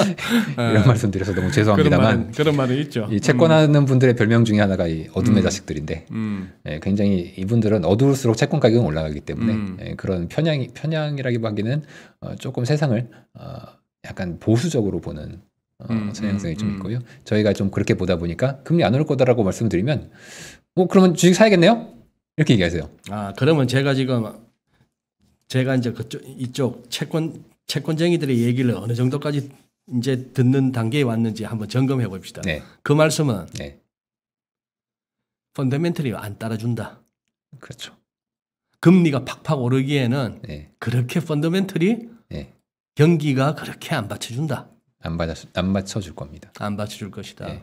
[SPEAKER 2] 네. 이런 말씀드려서 너무 죄송합니다만 그런 말은, 있죠. 이 채권하는 음. 분들의 별명 중에 하나가 이 어둠의 음. 자식들인데 음. 예, 굉장히 이분들은 어두울수록 채권 가격은 올라가기 때문에 음. 예, 그런 편향이 편향이라기보기는 어, 조금 세상을 어, 약간 보수적으로 보는 어,
[SPEAKER 3] 음, 음, 성향성이 좀
[SPEAKER 2] 있고요. 저희가 좀 그렇게 보다 보니까 금리 안 오를 거다라고 말씀드리면 뭐 그러면 주식 사야겠네요. 이렇게 얘기하세요.
[SPEAKER 1] 아 그러면 제가 지금 제가 이제 그쪽 이쪽 채권 채권쟁이들의 얘기를 어느 정도까지 이제 듣는 단계에 왔는지 한번 점검해 봅시다. 네. 그 말씀은 네. 펀더멘털이 안 따라준다. 그렇죠. 금리가 팍팍 오르기에는 네. 그렇게 펀더멘털이 네. 경기가 그렇게 안 받쳐준다. 안 받아 안 받쳐줄 겁니다. 안 받쳐줄
[SPEAKER 2] 것이다. 네.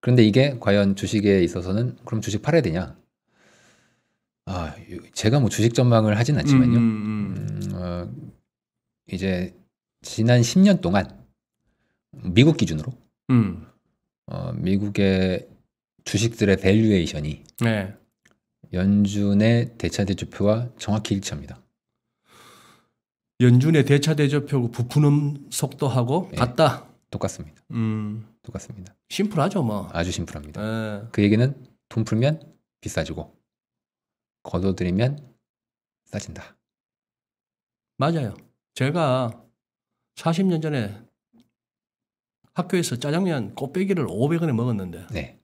[SPEAKER 2] 그런데 이게 과연 주식에 있어서는 그럼 주식 팔아야 되냐? 아, 제가 뭐 주식 전망을 하진 않지만요. 음, 음, 음. 음 어, 이제 지난 10년 동안 미국 기준으로 음. 어, 미국의 주식들의 밸류에이션이 네. 연준의 대차대조표와 정확히 일치합니다.
[SPEAKER 1] 연준의 대차대조표고 부푸는 속도하고 네. 예. 같다.
[SPEAKER 2] 똑같습니다. 음. 똑같습니다. 심플하죠, 뭐. 아주 심플합니다. 네. 그 얘기는 돈 풀면 비싸지고 거둬들이면 싸진다.
[SPEAKER 1] 맞아요. 제가 40년 전에 학교에서 짜장면 꽃배기를 500원에 먹었는데 네.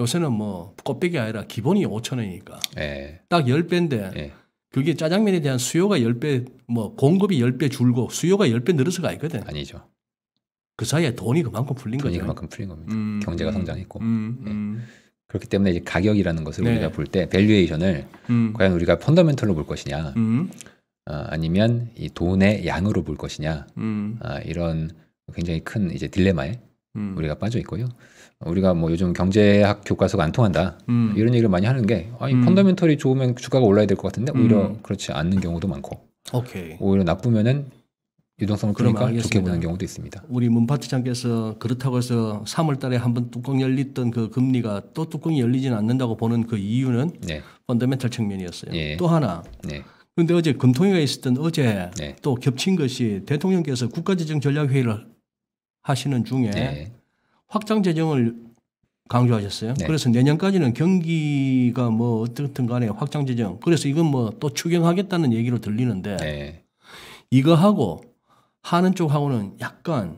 [SPEAKER 1] 요새는 뭐 꽃배기 아니라 기본이 5 0 0 0원이니까 네. 예. 딱 10배인데 네. 예. 그게 짜장면에 대한 수요가 10배 뭐 공급이 10배 줄고 수요가 10배 늘어서가 있거든 아니죠. 그 사이에 돈이 그만큼 풀린 돈이 거죠. 돈이 그만큼 풀린 겁니다. 음, 경제가 음, 성장했고.
[SPEAKER 2] 음, 예. 음. 그렇기 때문에 이제 가격이라는 것을 네. 우리가 볼 때 밸류에이션을 음. 과연 우리가 펀더멘털로 볼 것이냐 음. 어, 아니면 이 돈의 양으로 볼 것이냐
[SPEAKER 3] 어,
[SPEAKER 2] 이런 굉장히 큰 이제 딜레마에 음. 우리가 빠져 있고요. 우리가 뭐 요즘 경제학 교과서가 안 통한다 음. 이런 얘기를 많이 하는 게 아니 음. 펀더멘털이 좋으면 주가가 올라야 될 것 같은데 뭐 오히려 음. 그렇지 않는 경우도 많고 오케이. 오히려 나쁘면은 유동성을 그러니까 좋게 보는 경우도 있습니다.
[SPEAKER 1] 우리 문파트장께서 그렇다고 해서 3월달에 한번 뚜껑 열리던 그 금리가 또 뚜껑이 열리지는 않는다고 보는 그 이유는 네. 펀더멘털 측면이었어요. 예. 또 하나. 네. 그런데 어제 금통위가 있었던 어제 네. 또 겹친 것이 대통령께서 국가재정전략회의를 하시는 중에 네. 확장 재정을 강조하셨어요. 네. 그래서 내년까지는 경기가 뭐 어떻든 간에 확장 재정 그래서 이건 뭐 또 추경하겠다는 얘기로 들리는데 네. 이거하고 하는 쪽하고는 약간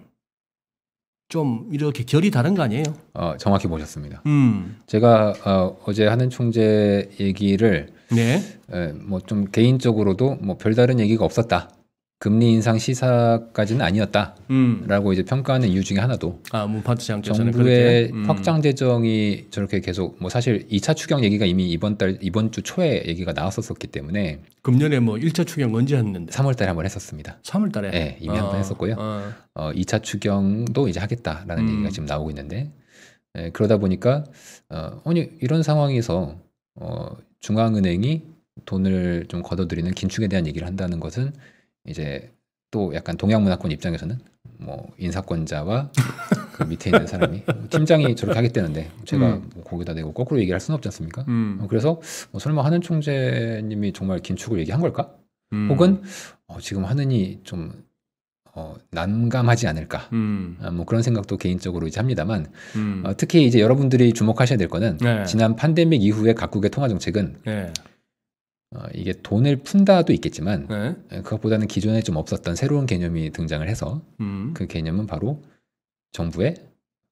[SPEAKER 1] 좀 이렇게 결이 다른 거 아니에요?
[SPEAKER 2] 어, 정확히 보셨습니다. 음. 제가 어, 제 하는 총재 얘기를 네. 뭐좀 개인적으로도 뭐 별다른 얘기가 없었다. 금리 인상 시사까지는 아니었다라고
[SPEAKER 3] 음.
[SPEAKER 2] 이제 평가하는 이유 중에 하나도 아, 뭐 정부의 음. 확장 재정이 저렇게 계속 뭐 사실 2차 추경 얘기가 이미 이번 달 이번 주 초에 얘기가 나왔었었기 때문에 금년에 뭐 1차 추경 언제 했는데 3월 달에 한번 했었습니다. 3월 달에 네, 이미 아, 한번 했었고요. 아. 어, 2차 추경도 이제 하겠다라는 음. 얘기가 지금 나오고 있는데 네, 그러다 보니까 어, 아니 이런 상황에서 어, 중앙은행이 돈을 좀 걷어들이는 긴축에 대한 얘기를 한다는 것은 이제 또 약간 동양 문화권 입장에서는 뭐 인사권자와 그 밑에 있는 사람이 뭐 팀장이 저렇게 하겠다는데 제가 음. 뭐 거기다 대고 거꾸로 얘기할 수는 없지 않습니까? 음. 어, 그래서 뭐 설마 하는 총재님이 정말 긴축을 얘기한 걸까? 음. 혹은 어, 지금 하느니 좀 어, 난감하지 않을까. 음. 아, 뭐 그런 생각도 개인적으로 이제 합니다만, 음. 어, 특히 이제 여러분들이 주목하셔야 될 거는 네. 지난 팬데믹 이후에 각국의 통화 정책은 네. 어, 이게 돈을 푼다도 있겠지만 네. 그것보다는 기존에 좀 없었던 새로운 개념이 등장을 해서 음. 그 개념은 바로 정부의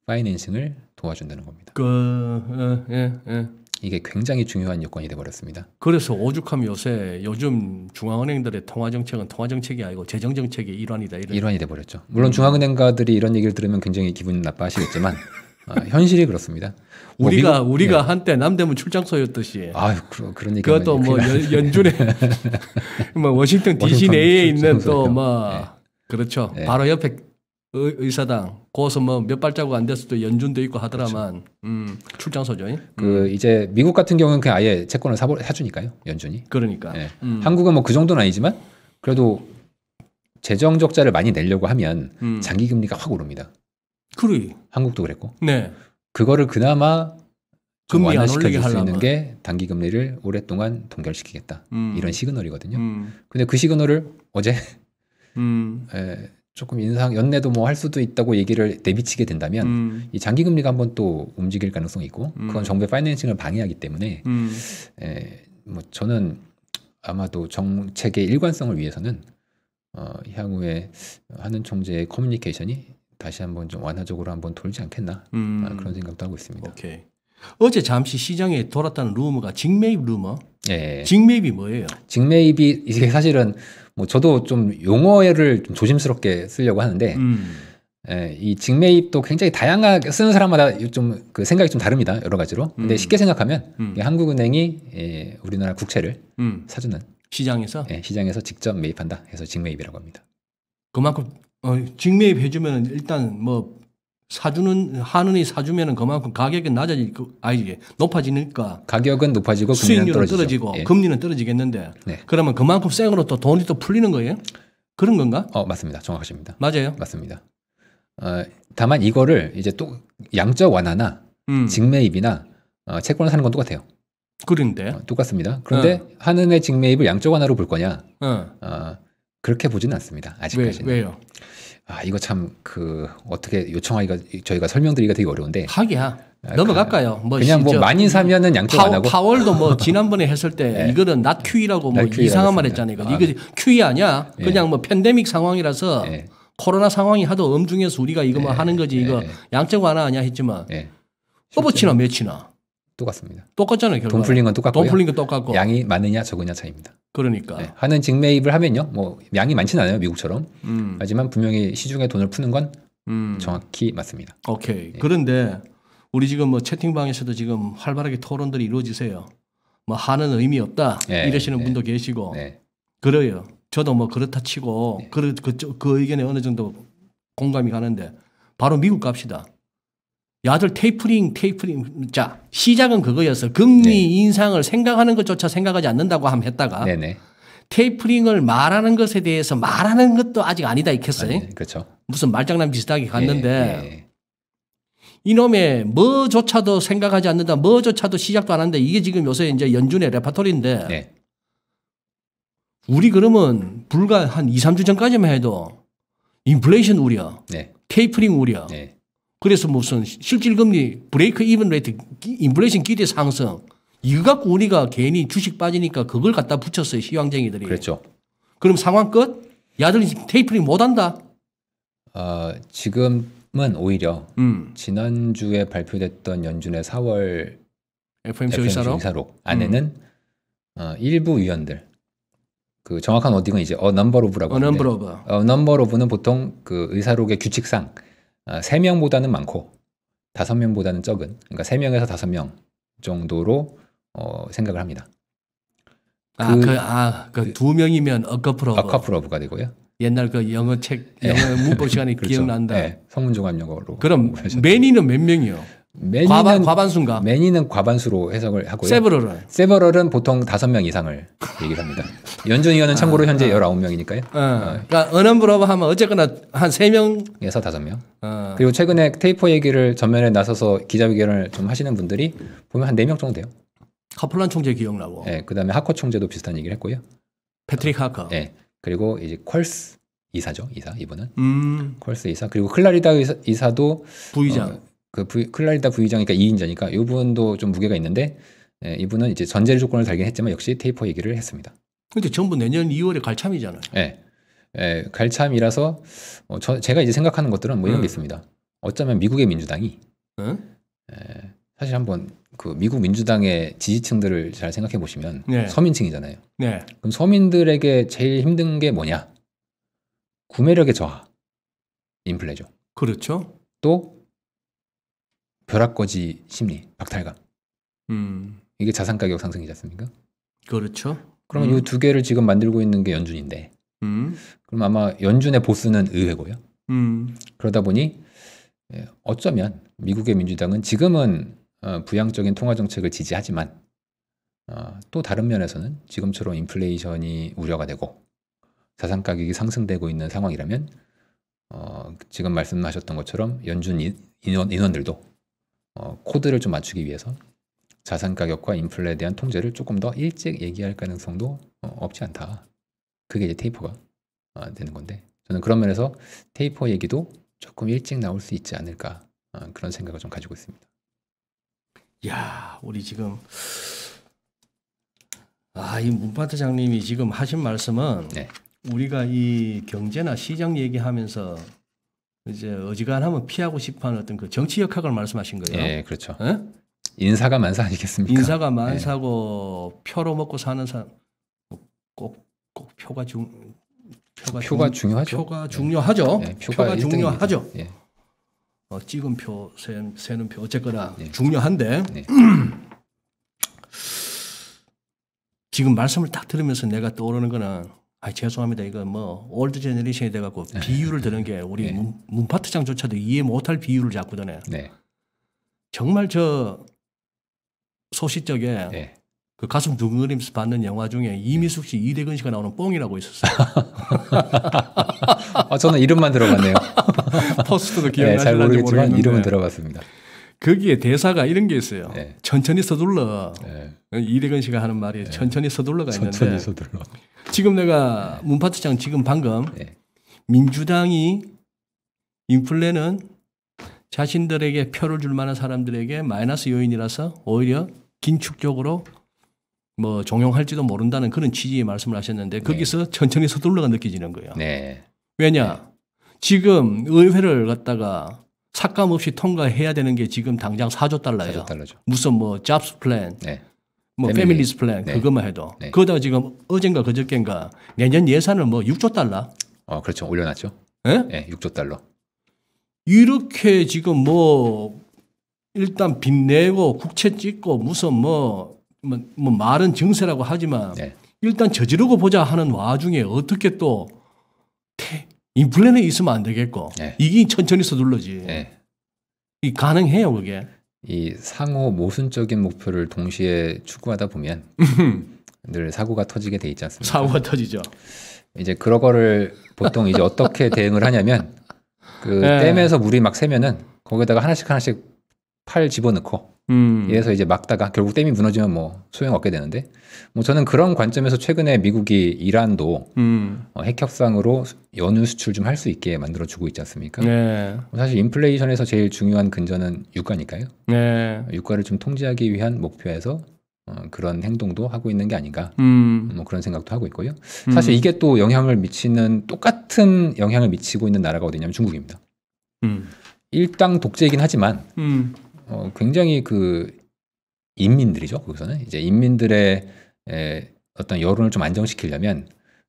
[SPEAKER 2] 파이낸싱을 도와준다는 겁니다.
[SPEAKER 1] 그, 예, 예, 예.
[SPEAKER 2] 이게 굉장히 중요한 요건이 돼버렸습니다.
[SPEAKER 1] 그래서 오죽하 요새 요즘 중앙은행들의 통화정책은 통화정책이 아니고 재정정책의 일환이다. 일환이 돼버렸죠. 물론 음.
[SPEAKER 2] 중앙은행가들이 이런 얘기를 들으면 굉장히 기분 나빠하시겠지만 아, 현실이 그렇습니다. 뭐 우리가 미국, 네. 우리가 예.
[SPEAKER 1] 한때 남대문 출장소였듯이. 아, 그, 그런 얘기. 그것도 뭐 연, 연 준에 뭐 워싱턴 DC 내에 있는 또뭐 예. 네. 그렇죠. 예. 바로 옆에 의, 사당 거기서 뭐 몇 발자국 안됐을때 연준도 있고 하더라만 그렇죠. 음, 출장소죠. 그 음.
[SPEAKER 2] 그 이제 미국 같은 경우는 그냥 아예 채권을 사버, 사주니까요. 연준이. 그러니까. 음. 한국은 뭐 그 정도는 아니지만 그래도 재정 적자를 많이 내려고 하면 음. 장기 금리가 확 오릅니다. 그래. 한국도 그랬고. 네. 그거를 그나마
[SPEAKER 3] 좀 완화시켜 줄수 있는 게
[SPEAKER 2] 단기 금리를 오랫동안 동결시키겠다 음. 이런 시그널이거든요. 음. 근데 그 시그널을 어제 음. 에, 조금 인상 연내도 뭐 할 수도 있다고 얘기를 내비치게 된다면 음. 이 장기 금리가 한번 또 움직일 가능성이 있고 음. 그건 정부의 파이낸싱을 방해하기 때문에 음. 에, 뭐 저는 아마도 정책의 일관성을 위해서는 어, 향후에 하는 총재의 커뮤니케이션이 다시 한번 좀 완화적으로 한번 돌지 않겠나
[SPEAKER 1] 음. 아, 그런 생각도 하고 있습니다. 오케이. 어제 잠시 시장에 돌았다는 루머가 직매입 루머. 예. 직매입이 뭐예요? 직매입이 이게 사실은 뭐 저도 좀
[SPEAKER 2] 용어를 좀 조심스럽게 쓰려고 하는데 음. 예, 이 직매입도 굉장히 다양하게 쓰는 사람마다 좀 그 생각이 좀 다릅니다 여러 가지로. 근데 음. 쉽게 생각하면 음. 한국은행이 예, 우리나라 국채를 음. 사주는 시장에서 예, 시장에서 직접 매입한다 해서 직매입이라고 합니다.
[SPEAKER 1] 그만큼 어, 직매입해주면 일단 뭐 사주는 하은이 사주면은 그만큼 가격이 낮아질 아 이게 높아지니까
[SPEAKER 2] 가격은 높아지고 수익률은 떨어지고 예.
[SPEAKER 1] 금리는 떨어지겠는데 네. 그러면 그만큼 쌩으로 또 돈이 또 풀리는 거예요? 그런 건가? 어 맞습니다 정확하십니다 맞아요 맞습니다 어, 다만 이거를 이제 또
[SPEAKER 2] 양적 완화나 음. 직매입이나 어, 채권을 사는 건 똑같아요 그런데 어, 똑같습니다 그런데 어. 한은의 직매입을 양적 완화로 볼 거냐 어. 어 그렇게 보지는 않습니다. 아직까지는. 왜, 요 아, 이거 참 그 어떻게 요청하기가 저희가 설명드리기가 되게
[SPEAKER 1] 어려운데. 하기야. 아, 넘어갈까요? 뭐 그냥 뭐, 뭐 많이
[SPEAKER 2] 사면은 양쪽 파워, 안 하고 파월도 뭐
[SPEAKER 1] 지난번에 했을 때 네. 이거는 낫 큐이라고 뭐 이상한 말 했잖아요. 아. 이거 아, 큐이 아니야. 네. 그냥 뭐 팬데믹 상황이라서 네. 코로나 상황이 하도 엄중해서 우리가 이거 뭐 예. 하는 거지 이거 양적 완화 아니야 했지만 네. 허버치나 매치나 똑같습니다. 똑같잖아요. 결과돈 풀린 건 똑같고요. 돈 풀린 건
[SPEAKER 2] 똑같고 양이 많으냐 적으냐 차이입니다. 그러니까 네, 하는 직매입을 하면요, 뭐 양이 많지는 않아요 미국처럼. 음. 하지만 분명히 시중에 돈을 푸는 건 음. 정확히 맞습니다. 오케이. 네.
[SPEAKER 1] 그런데 우리 지금 뭐 채팅방에서도 지금 활발하게 토론들이 이루어지세요. 뭐 하는 의미 없다 네, 이러시는 예. 분도 계시고 네. 그래요. 저도 뭐 그렇다 치고 네. 그, 그, 그 의견에 어느 정도 공감이 가는데 바로 미국 갑시다. 야들 테이프링 테이프링 자 시작은 그거였어 금리 네. 인상을 생각하는 것조차 생각하지 않는다고 함 했다가 네네. 테이프링을 말하는 것에 대해서 말하는 것도 아직 아니다 이랬어요. 네, 그렇죠. 무슨 말장난 비슷하게 갔는데 네, 이놈의 뭐조차도 생각하지 않는다 뭐조차도 시작도 안 하는데 이게 지금 요새 이제 연준의 레파토리인데 네. 우리 그러면 불과 한 2, 3주 전까지만 해도 인플레이션 우려, 테이프링 네. 우려 네. 그래서 무슨 실질금리 브레이크 이븐 레이트 인플레이션 기대 상승 이거 갖고 우리가 괜히 주식 빠지니까 그걸 갖다 붙였어요 시황쟁이들이. 그렇죠. 그럼 상황 끝? 야들이 테이프링 못한다. 어, 지금은 오히려 음.
[SPEAKER 2] 지난주에 발표됐던 연준의 4월 FMC, FMC 의사록, 의사록 안에는 음. 어, 일부 위원들 그 정확한 어딩은 이제 어 넘버 오브라고. 어 넘버 오브. 어 넘버 오브는 보통 그 의사록의 규칙상 3명보다는 아, 많고 5명보다는 적은 그러니까 3명에서 5명 정도로 어, 생각을 합니다. 아, 그, 그
[SPEAKER 1] 아, 그두 그 명이면 어커프로 어커프로브가 되고요. 옛날 그 영어 책, 예. 영어 문법 시간에 그렇죠. 기억난다. 네, 예, 성문종합 영어로. 그럼 매니는 몇
[SPEAKER 2] 명이요? 매니는 과반, 수인가 매니는 과반수로 해석을 하고요. 세버럴은? 세브럴은 보통 다섯 명 이상을 얘기를 합니다. 연준 위원은 참고로 아, 현재 아. 19명이니까요. 예. 아. 어. 그러니까
[SPEAKER 1] 어넘브러브 하면 어쨌거나
[SPEAKER 2] 한 3명에서 5명. 아. 그리고 최근에 테이퍼 얘기를 전면에 나서서 기자회견을 좀 하시는 분들이 보면 한 4명 정도 돼요. 카플란 총재 기억나고. 네, 그다음에 하커 총재도 비슷한 얘기를 했고요. 패트릭 하커. 네. 그리고 이제 콜스 이사죠 이사 이분은 음. 콜스 이사 그리고 클라리다 이사, 도 부의장 어, 그 부, 클라리다 부의장이니까 2인자니까 이 부분도 좀 무게가 있는데 예, 이분은 이제 전제 조건을 달긴 했지만 역시 테이퍼 얘기를 했습니다.
[SPEAKER 1] 근데 전부 내년 2월에 갈참이잖아요.
[SPEAKER 2] 예. 예, 갈참이라서 어, 저, 제가 이제 생각하는 것들은 뭐 이런 음. 게 네. 있습니다. 어쩌면 미국의 민주당이 음? 예, 사실 한번 그 미국 민주당의 지지층들을 잘 생각해 보시면 네. 서민층이잖아요. 네. 그럼 서민들에게 제일 힘든 게 뭐냐? 구매력의 저하, 인플레죠. 그렇죠. 또 벼락거지 심리, 박탈감. 음. 이게 자산 가격 상승이지 않습니까?
[SPEAKER 1] 그렇죠. 그러면 음.
[SPEAKER 2] 이두 개를 지금 만들고 있는 게 연준인데, 음. 그럼 아마 연준의 보스는 의회고요. 음. 그러다 보니 예, 어쩌면 미국의 민주당은 지금은 어, 부양적인 통화 정책을 지지하지만 어, 또 다른 면에서는 지금처럼 인플레이션이 우려가 되고 자산 가격이 상승되고 있는 상황이라면 어, 지금 말씀하셨던 것처럼 연준 인원, 인원들도 어, 코드를 좀 맞추기 위해서 자산 가격과 인플레에 대한 통제를 조금 더 일찍 얘기할 가능성도 어, 없지 않다. 그게 이제 테이퍼가 어, 되는 건데 저는 그런 면에서 테이퍼 얘기도 조금 일찍 나올 수 있지 않을까 어, 그런 생각을
[SPEAKER 1] 좀 가지고 있습니다. 야, 우리 지금 아, 이 문파트 장님이 지금 하신 말씀은 네. 우리가 이 경제나 시장 얘기하면서 이제 어지간하면 피하고 싶어하는 어떤 그 정치 역학을 말씀하신 거예요. 예,
[SPEAKER 2] 그렇죠. 에? 예? 인사가 만사 아니겠습니까? 인사가 예.
[SPEAKER 1] 만사고 예. 표로 먹고 사는 사람 꼭꼭 뭐 표가 중 표가, 표가 중, 요하죠 표가 예. 중요하죠. 예, 표가, 표가 중요하죠. 예. 어, 찍은 표, 세, 세는 표 어쨌거나 중요한데 네. 지금 말씀을 딱 들으면서 내가 떠오르는 거는 아 죄송합니다. 이거 뭐 올드 제너레이션이 돼갖고 네. 비유를 드는 게 우리 네. 문, 문파트장조차도 이해 못할 비유를 자꾸 드네. 네. 정말 저 소시 적에 네. 그 가슴 둥그림스 받는 영화 중에 이미숙 씨, 이대근 씨가 나오는 뽕이라고 있었어요.
[SPEAKER 2] 아, 저는 이름만 들어봤네요.
[SPEAKER 1] 포스트도 기억나시는지 네, 잘 모르겠지만 이름은 들어봤습니다. 거기에 대사가 이런 게 있어요. 네. 천천히 서둘러. 네. 이대근 씨가 하는 말이 네. 천천히 서둘러가 천천히 있는데. 서둘러. 지금 내가 문파트장 지금 방금 네. 민주당이 인플레는 자신들에게 표를 줄 만한 사람들에게 마이너스 요인이라서 오히려 긴축적으로 뭐 종용할지도 모른다는 그런 취지의 말씀을 하셨는데 네. 거기서 천천히 서둘러가 느껴지는 거예요. 네. 왜냐? 지금 의회를 갖다가 삭감 없이 통과해야 되는 게 지금 당장 4조 달러예요. 4조 달러죠. 무슨 뭐 잡스 플랜, 네. 뭐 패밀리스 플랜 네. 그것만 해도 네. 그러다가 지금 어젠가 그저께인가 내년 예산을 뭐 6조 달러. 어, 그렇죠. 올려놨죠. 예? 네, 6조 달러. 이렇게 지금 뭐 일단 빚내고 국채 찍고 무슨 뭐, 뭐, 뭐 말은 증세라고 하지만 네. 일단 저지르고 보자 하는 와중에 어떻게 또 태, 이 플랜에 있으면 안 되겠고 네. 이게 천천히 서둘러지. 네. 이 가능해요 그게.
[SPEAKER 2] 이 상호 모순적인 목표를 동시에 추구하다 보면 늘 사고가 터지게 돼 있지 않습니까? 사고가 터지죠. 이제 그런 거를 보통 이제 어떻게 대응을 하냐면 그 네. 댐에서 물이 막 새면은 거기다가 하나씩 하나씩 팔 집어넣고
[SPEAKER 3] 음. 이래서
[SPEAKER 2] 이제 막다가 결국 댐이 무너지면 뭐 소용없게 되는데 뭐 저는 그런 관점에서 최근에 미국이 이란도 음. 어, 핵 협상으로 연유 수출 좀 할 수 있게 만들어 주고 있지 않습니까? 네. 뭐 사실 인플레이션에서 제일 중요한 근저는 유가니까요. 네. 유가를 좀 통제하기 위한 목표에서 어, 그런 행동도 하고 있는 게 아닌가 음. 뭐 그런 생각도 하고 있고요. 음. 사실 이게 또 영향을 미치는 똑같은 영향을 미치고 있는 나라가 어디냐면 중국입니다. 음. 일당 독재이긴 하지만 음. 어, 굉장히 그 인민들이죠. 거기서는 이제 인민들의 에, 어떤 여론을 좀 안정시키려면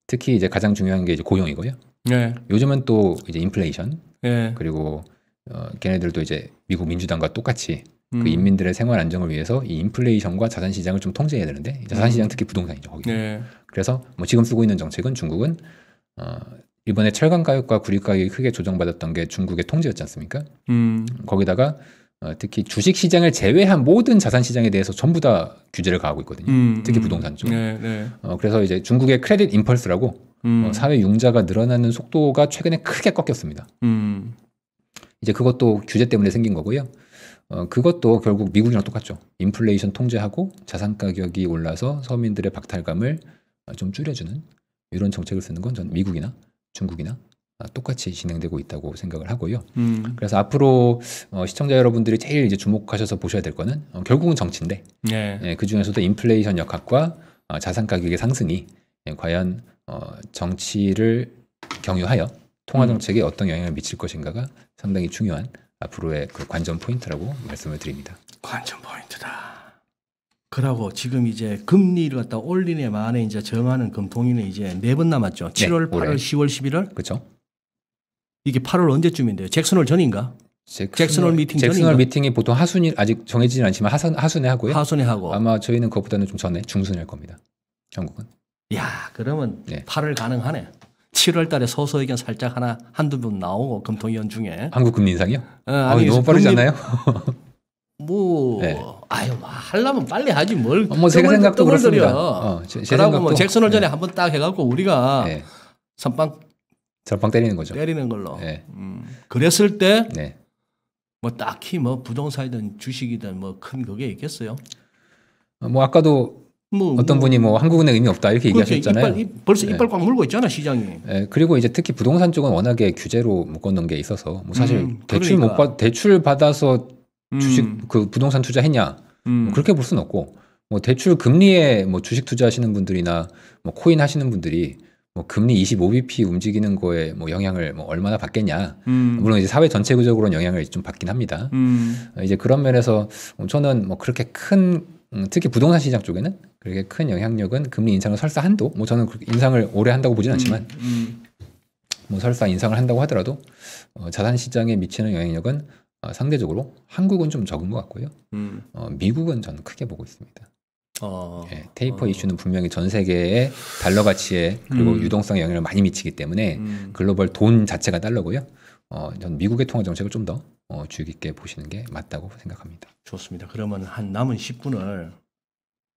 [SPEAKER 2] 특히 이제 가장 중요한 게 이제 고용이고요. 예. 요즘은 또 이제 인플레이션 예. 그리고 어, 걔네들도 이제 미국 민주당과 똑같이 그 음. 그 인민들의 생활 안정을 위해서 이 인플레이션과 자산 시장을 좀 통제해야 되는데 자산 음. 시장 특히 부동산이죠 거기. 예. 그래서 뭐 지금 쓰고 있는 정책은 중국은 어, 이번에 철강 가격과 구리 가격이 크게 조정받았던 게 중국의 통제였지 않습니까? 음. 거기다가 어, 특히 주식 시장을 제외한 모든 자산 시장에 대해서 전부 다 규제를 가하고 있거든요. 음, 특히 음. 부동산 쪽. 네, 네. 어, 그래서 이제 중국의 크레딧 임펄스라고 음. 어, 사회 융자가 늘어나는 속도가 최근에 크게 꺾였습니다. 음. 이제 그것도 규제 때문에 생긴 거고요. 어, 그것도 결국 미국이랑 똑같죠. 인플레이션 통제하고 자산 가격이 올라서 서민들의 박탈감을 좀 줄여주는 이런 정책을 쓰는 건 전 미국이나 중국이나 아, 똑같이 진행되고 있다고 생각을 하고요. 음. 그래서 앞으로 어, 시청자 여러분들이 제일 이제 주목하셔서 보셔야 될 거는 어, 결국은 정치인데 예. 예, 그 중에서도 인플레이션 역학과 어, 자산 가격의 상승이 예, 과연 어, 정치를 경유하여 통화 음. 정책에 음. 어떤 영향을 미칠 것인가가 상당히 중요한 앞으로의 그 관전 포인트라고
[SPEAKER 1] 말씀을 드립니다. 관전 포인트다. 그러고 지금 이제 금리를 갖다 올리네 만에 이제 정하는 금통위는 이제 네 번 남았죠. 7월, 네, 8월, 10월, 11월. 그렇죠. 이게 8월 언제쯤인데요? 잭슨홀 전인가?
[SPEAKER 2] 잭슨, 홀 미팅 잭슨 홀 미팅이 보통 하순이 아직 정해지진 않지만 하순 하순에 하고요. 하순에 하고 아마 저희는 그것보다는 좀 전에 중순일 겁니다. 한국은.
[SPEAKER 1] 야 그러면 네. 8월 가능하네. 7월달에 서서 의견 살짝 하나 한두분 나오고 금통위원 중에 한국 금리
[SPEAKER 2] 인상이요? 어, 아, 아니, 어, 너무 빠르지 금리... 않나요?
[SPEAKER 1] 뭐 네. 아유 뭐 하려면 빨리 하지 뭘. 어, 뭐 제가 생각도 그렇습니다. 어, 제, 제 뭐 생각도 뭐 잭슨홀 전에 네. 한번 딱 해갖고 우리가 네. 선빵 절빵 때리는 거죠. 때리는 걸로. 네. 음. 그랬을 때 네. 뭐 딱히 뭐 부동산이든 주식이든 뭐큰 그게 있겠어요? 어, 뭐 아까도 뭐, 어떤 분이 뭐, 뭐
[SPEAKER 2] 한국은행 의미 없다 이렇게 그렇지, 얘기하셨잖아요. 이빨, 이,
[SPEAKER 1] 벌써 네. 이빨 꽉 물고 있잖아 시장이.
[SPEAKER 2] 네, 그리고 이제 특히 부동산 쪽은 워낙에 규제로 묶어놓은 게 있어서 뭐 사실 음, 대출 그러니까. 못 받, 대출 받아서 음. 주식 음. 그 부동산 투자했냐 음. 뭐 그렇게 볼 수는 없고 뭐 대출 금리에 뭐 주식 투자하시는 분들이나 뭐 코인 하시는 분들이 뭐 금리 25bp 움직이는 거에 뭐 영향을 뭐 얼마나 받겠냐. 음. 물론 이제 사회 전체 구조적으로는 영향을 좀 받긴 합니다. 음. 어, 이제 그런 면에서 저는 뭐 그렇게 큰 음, 특히 부동산 시장 쪽에는 그렇게 큰 영향력은 금리 인상을 설사 한도 뭐 저는 인상을 오래 한다고 보지는 음. 않지만 음. 뭐 설사 인상을 한다고 하더라도 어, 자산 시장에 미치는 영향력은 어, 상대적으로 한국은 좀 적은 것 같고요. 음. 어, 미국은 저는 크게 보고 있습니다. 어, 예, 테이퍼 어. 이슈는 분명히 전 세계의 달러 가치에 그리고 음. 유동성에 영향을 많이 미치기 때문에 음. 글로벌 돈 자체가 달러고요. 어, 전 미국의 통화 정책을 좀더 어, 주의 깊게 보시는 게 맞다고
[SPEAKER 1] 생각합니다. 좋습니다. 그러면 한 남은 10분을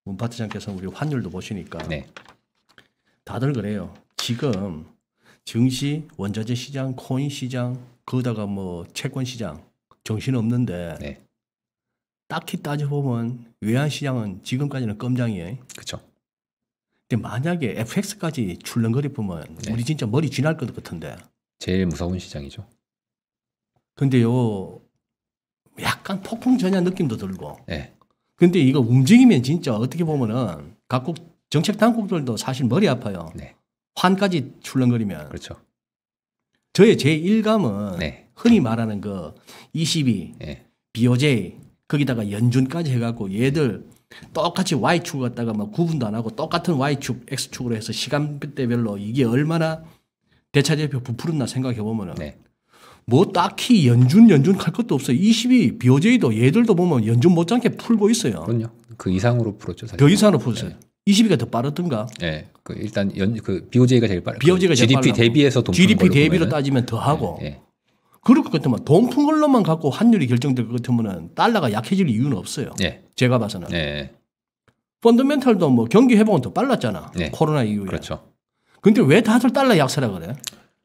[SPEAKER 1] 문파트장께서 우리 환율도 보시니까 네. 다들 그래요. 지금 증시, 원자재 시장, 코인 시장, 거기다가 뭐 채권 시장 정신 없는데 네. 딱히 따져보면 외환시장은 지금까지는 껌장이에요. 그렇죠. 근데 만약에 FX까지 출렁거리 보면 네. 우리 진짜 머리 지날것 같은데. 제일 무서운 시장이죠. 근데 요 약간 폭풍 전야 느낌도 들고. 네. 근데 이거 움직이면 진짜 어떻게 보면은 각국 정책 당국들도 사실 머리 아파요. 네. 환까지 출렁거리면. 그렇죠. 저의 제 일감은 네. 흔히 말하는 그 22, 네. BOJ, 거기다가 연준까지 해갖고 얘들 똑같이 Y축 을 갖다가 막 구분도 안 하고 똑같은 Y축, X축으로 해서 시간대별로 이게 얼마나 대차대표 부풀었나 생각해 보면은 네. 뭐 딱히 연준 연준 할 것도 없어요. 22 BOJ도 얘들도 보면 연준 못지않게 풀고 있어요. 그럼요. 그 이상으로 풀었죠. 사실. 더 이상으로 풀었어요. 네. 22가 더 빠르던가. 네. 그 일단 연그 BOJ가 제일 빠르. BOJ가 그 제일 빠르 GDP 빠르고. 대비해서 돈 GDP 대비로 보면은. 따지면 더 하고. 네. 네. 그럴 것 같으면 돈푼 걸로만 갖고 환율이 결정될 것 같으면 달러가 약해질 이유는 없어요. 네. 제가 봐서는. 네. 예. 펀더멘탈도뭐 경기 회복은 더 빨랐잖아. 네. 코로나 이후에. 그렇죠. 근데 왜 다들 달러 약세라 그래?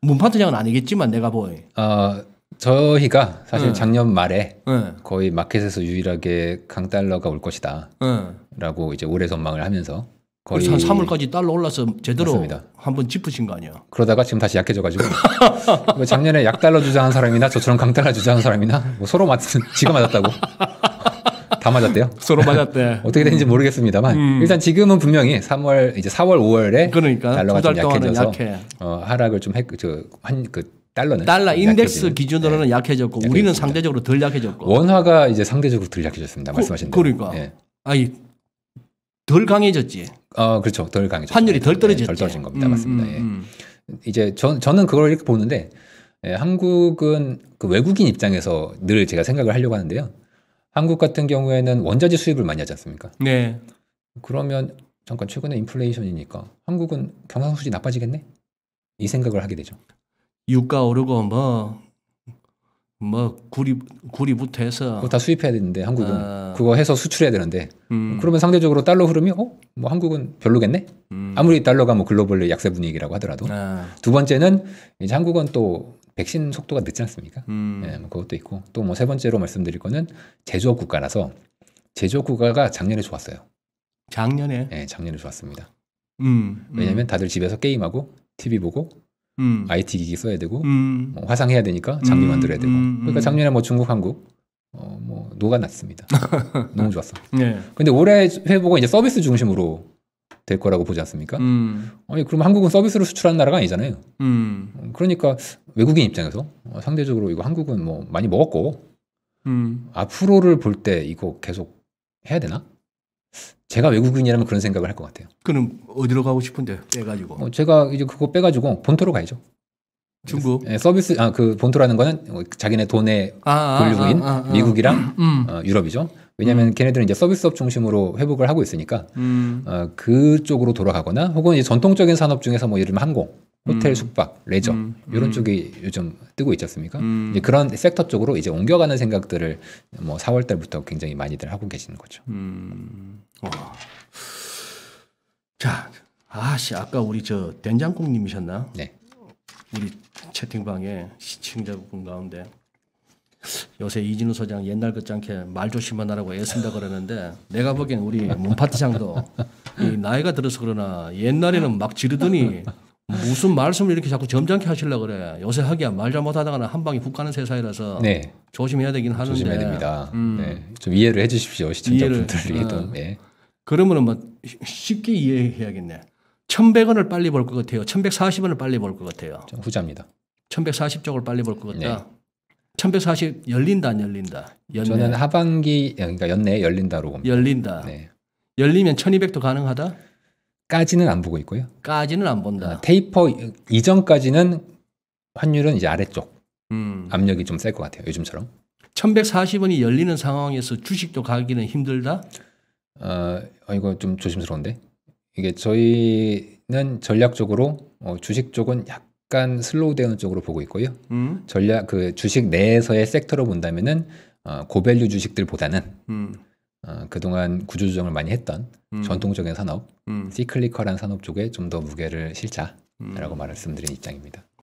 [SPEAKER 1] 문파트장은 아니겠지만 내가 보이.
[SPEAKER 2] 어, 저희가 사실 네. 작년 말에 네. 거의 마켓에서 유일하게 강달러가 올 것이다. 라고 이제 올해 전망을 하면서
[SPEAKER 1] 거의 한 3월까지 달러 올라서 제대로 한 번 짚으신 거 아니에요?
[SPEAKER 2] 그러다가 지금 다시 약해져가지고 뭐 작년에 약 달러 주장한 사람이나 저처럼 강 달러 주장한 사람이나 뭐 서로 맞은 지가 맞았다고 다 맞았대요. 서로 맞았대. 어떻게 되는지 음. 모르겠습니다만 음. 일단 지금은 분명히 3월 이제 4월 5월에 그러니까, 달러가 좀 약해져서 약해. 어, 하락을 좀한그
[SPEAKER 1] 달러는 달러 인덱스 기준으로는 네. 약해졌고 우리는 상대적으로 덜 약해졌고
[SPEAKER 2] 원화가 이제 상대적으로 덜 약해졌습니다. 그, 말씀하신 대로. 그러니까 네. 아니 덜 강해졌지. 아 어, 그렇죠. 덜 강해졌죠. 환율이 덜 네, 떨어졌죠. 덜 떨어진 겁니다. 음, 음 맞습니다. 예. 음, 음. 이제 저, 저는 그걸 이렇게 보는데 예, 한국은 그 외국인 입장에서 늘 제가 생각을 하려고 하는데요. 한국 같은 경우에는 원자재 수입을 많이 하지 않습니까? 네. 그러면 잠깐 최근에 인플레이션이니까 한국은 경상수지 나빠지겠네? 이 생각을 하게 되죠.
[SPEAKER 1] 유가 오르고 뭐뭐 구리 구리부터 해서 다 수입해야
[SPEAKER 2] 되는데 한국은 어... 그거 해서 수출해야 되는데 음... 그러면 상대적으로 달러 흐름이 어뭐 한국은 별로겠네 음... 아무리 달러가 뭐 글로벌 약세 분위기라고 하더라도 아... 두 번째는 이제 한국은 또 백신 속도가 늦지 않습니까? 음... 네, 그것도 있고 또 뭐 세 번째로 말씀드릴 거는 제조업 국가라서 제조업 국가가 작년에 좋았어요. 작년에? 네, 작년에 좋았습니다. 음. 음. 왜냐하면 다들 집에서 게임하고 TV 보고 음. IT 기기 써야 되고 음. 뭐 화상해야 되니까 장비 음. 만들어야 되고 음. 그러니까 음. 작년에 뭐 중국 한국 어, 뭐 녹아났습니다. 너무 좋았어. 네. 근데 올해 회복은 이제 서비스 중심으로 될 거라고 보지 않습니까? 음. 아니 그럼 한국은 서비스로 수출하는 나라가 아니잖아요. 음. 어, 그러니까 외국인 입장에서 어, 상대적으로 이거 한국은 뭐 많이 먹었고 음. 앞으로를 볼 때 이거 계속 해야 되나? 제가 외국인이라면 그런 생각을 할 것 같아요. 그럼 어디로 가고 싶은데 빼가지고? 어, 제가 이제 그거 빼가지고 본토로 가야죠. 중국 예, 서비스 아그 본토라는 거는 자기네 돈의 본류인 아, 아 아, 아, 아, 미국이랑 음. 어, 유럽이죠. 왜냐하면 음. 걔네들은 이제 서비스업 중심으로 회복을 하고 있으니까 음. 어, 그쪽으로 돌아가거나 혹은 이제 전통적인 산업 중에서 뭐 예를 들면 항공 호텔, 음. 숙박, 레저 음. 이런 음. 쪽이 요즘 뜨고 있지 않습니까? 음. 이제 그런 섹터 쪽으로 이제 옮겨가는 생각들을 뭐 4월
[SPEAKER 1] 달부터 굉장히 많이들 하고 계시는 거죠. 음. 자, 아씨 아까 우리 저 된장국님이셨나? 네. 우리 채팅방에 시청자분 가운데 요새 이진우 소장 옛날 것장지말 조심하라고 느 애쓴다 그러는데 내가 보기엔 우리 문파트장도 나이가 들어서 그러나 옛날에는 막 지르더니 무슨 말씀을 이렇게 자꾸 점잖게 하실려 그래. 요새 하기야 말 잘못하다가는 한 방에 훅 가는 세상이라서 네. 조심해야 되긴 하는데. 조심해야 됩니다. 음. 네.
[SPEAKER 2] 좀 이해를 해주십시오 시청자분들이. 아.
[SPEAKER 1] 네. 그러면은 뭐 쉽게 이해해야겠네. 1 1 0 0 원을 빨리 벌것 같아요. 1백사십 원을 빨리 벌것 같아요. 후자입니다. 1백사십 쪽을 빨리 벌것 같다. 네. 1140 열린다 안 열린다? 연내. 저는
[SPEAKER 2] 하반기 예, 그러니까 연내에 열린다로 봅니다.
[SPEAKER 1] 열린다. 네. 열리면 1200도 가능하다?
[SPEAKER 2] 까지는 안 보고 있고요.
[SPEAKER 1] 까지는 안 본다.
[SPEAKER 2] 아, 테이퍼 이전까지는 환율은 이제 아래쪽 음. 압력이 좀 셀 것 같아요. 요즘처럼. 1140원이 열리는 상황에서 주식도 가기는 힘들다? 어, 어, 이거 좀 조심스러운데. 이게 저희는 전략적으로 어, 주식 쪽은 약간 슬로우 되는 쪽으로 보고 있고요. 음. 전략 그 주식 내에서의 섹터로 본다면은 어, 고밸류 주식들보다는 음. 어, 그동안 구조조정을 많이 했던
[SPEAKER 3] 음. 전통적인 산업,
[SPEAKER 2] 음. 시클리컬한 산업 쪽에 좀 더 무게를 실자라고 음. 말씀드린 입장입니다.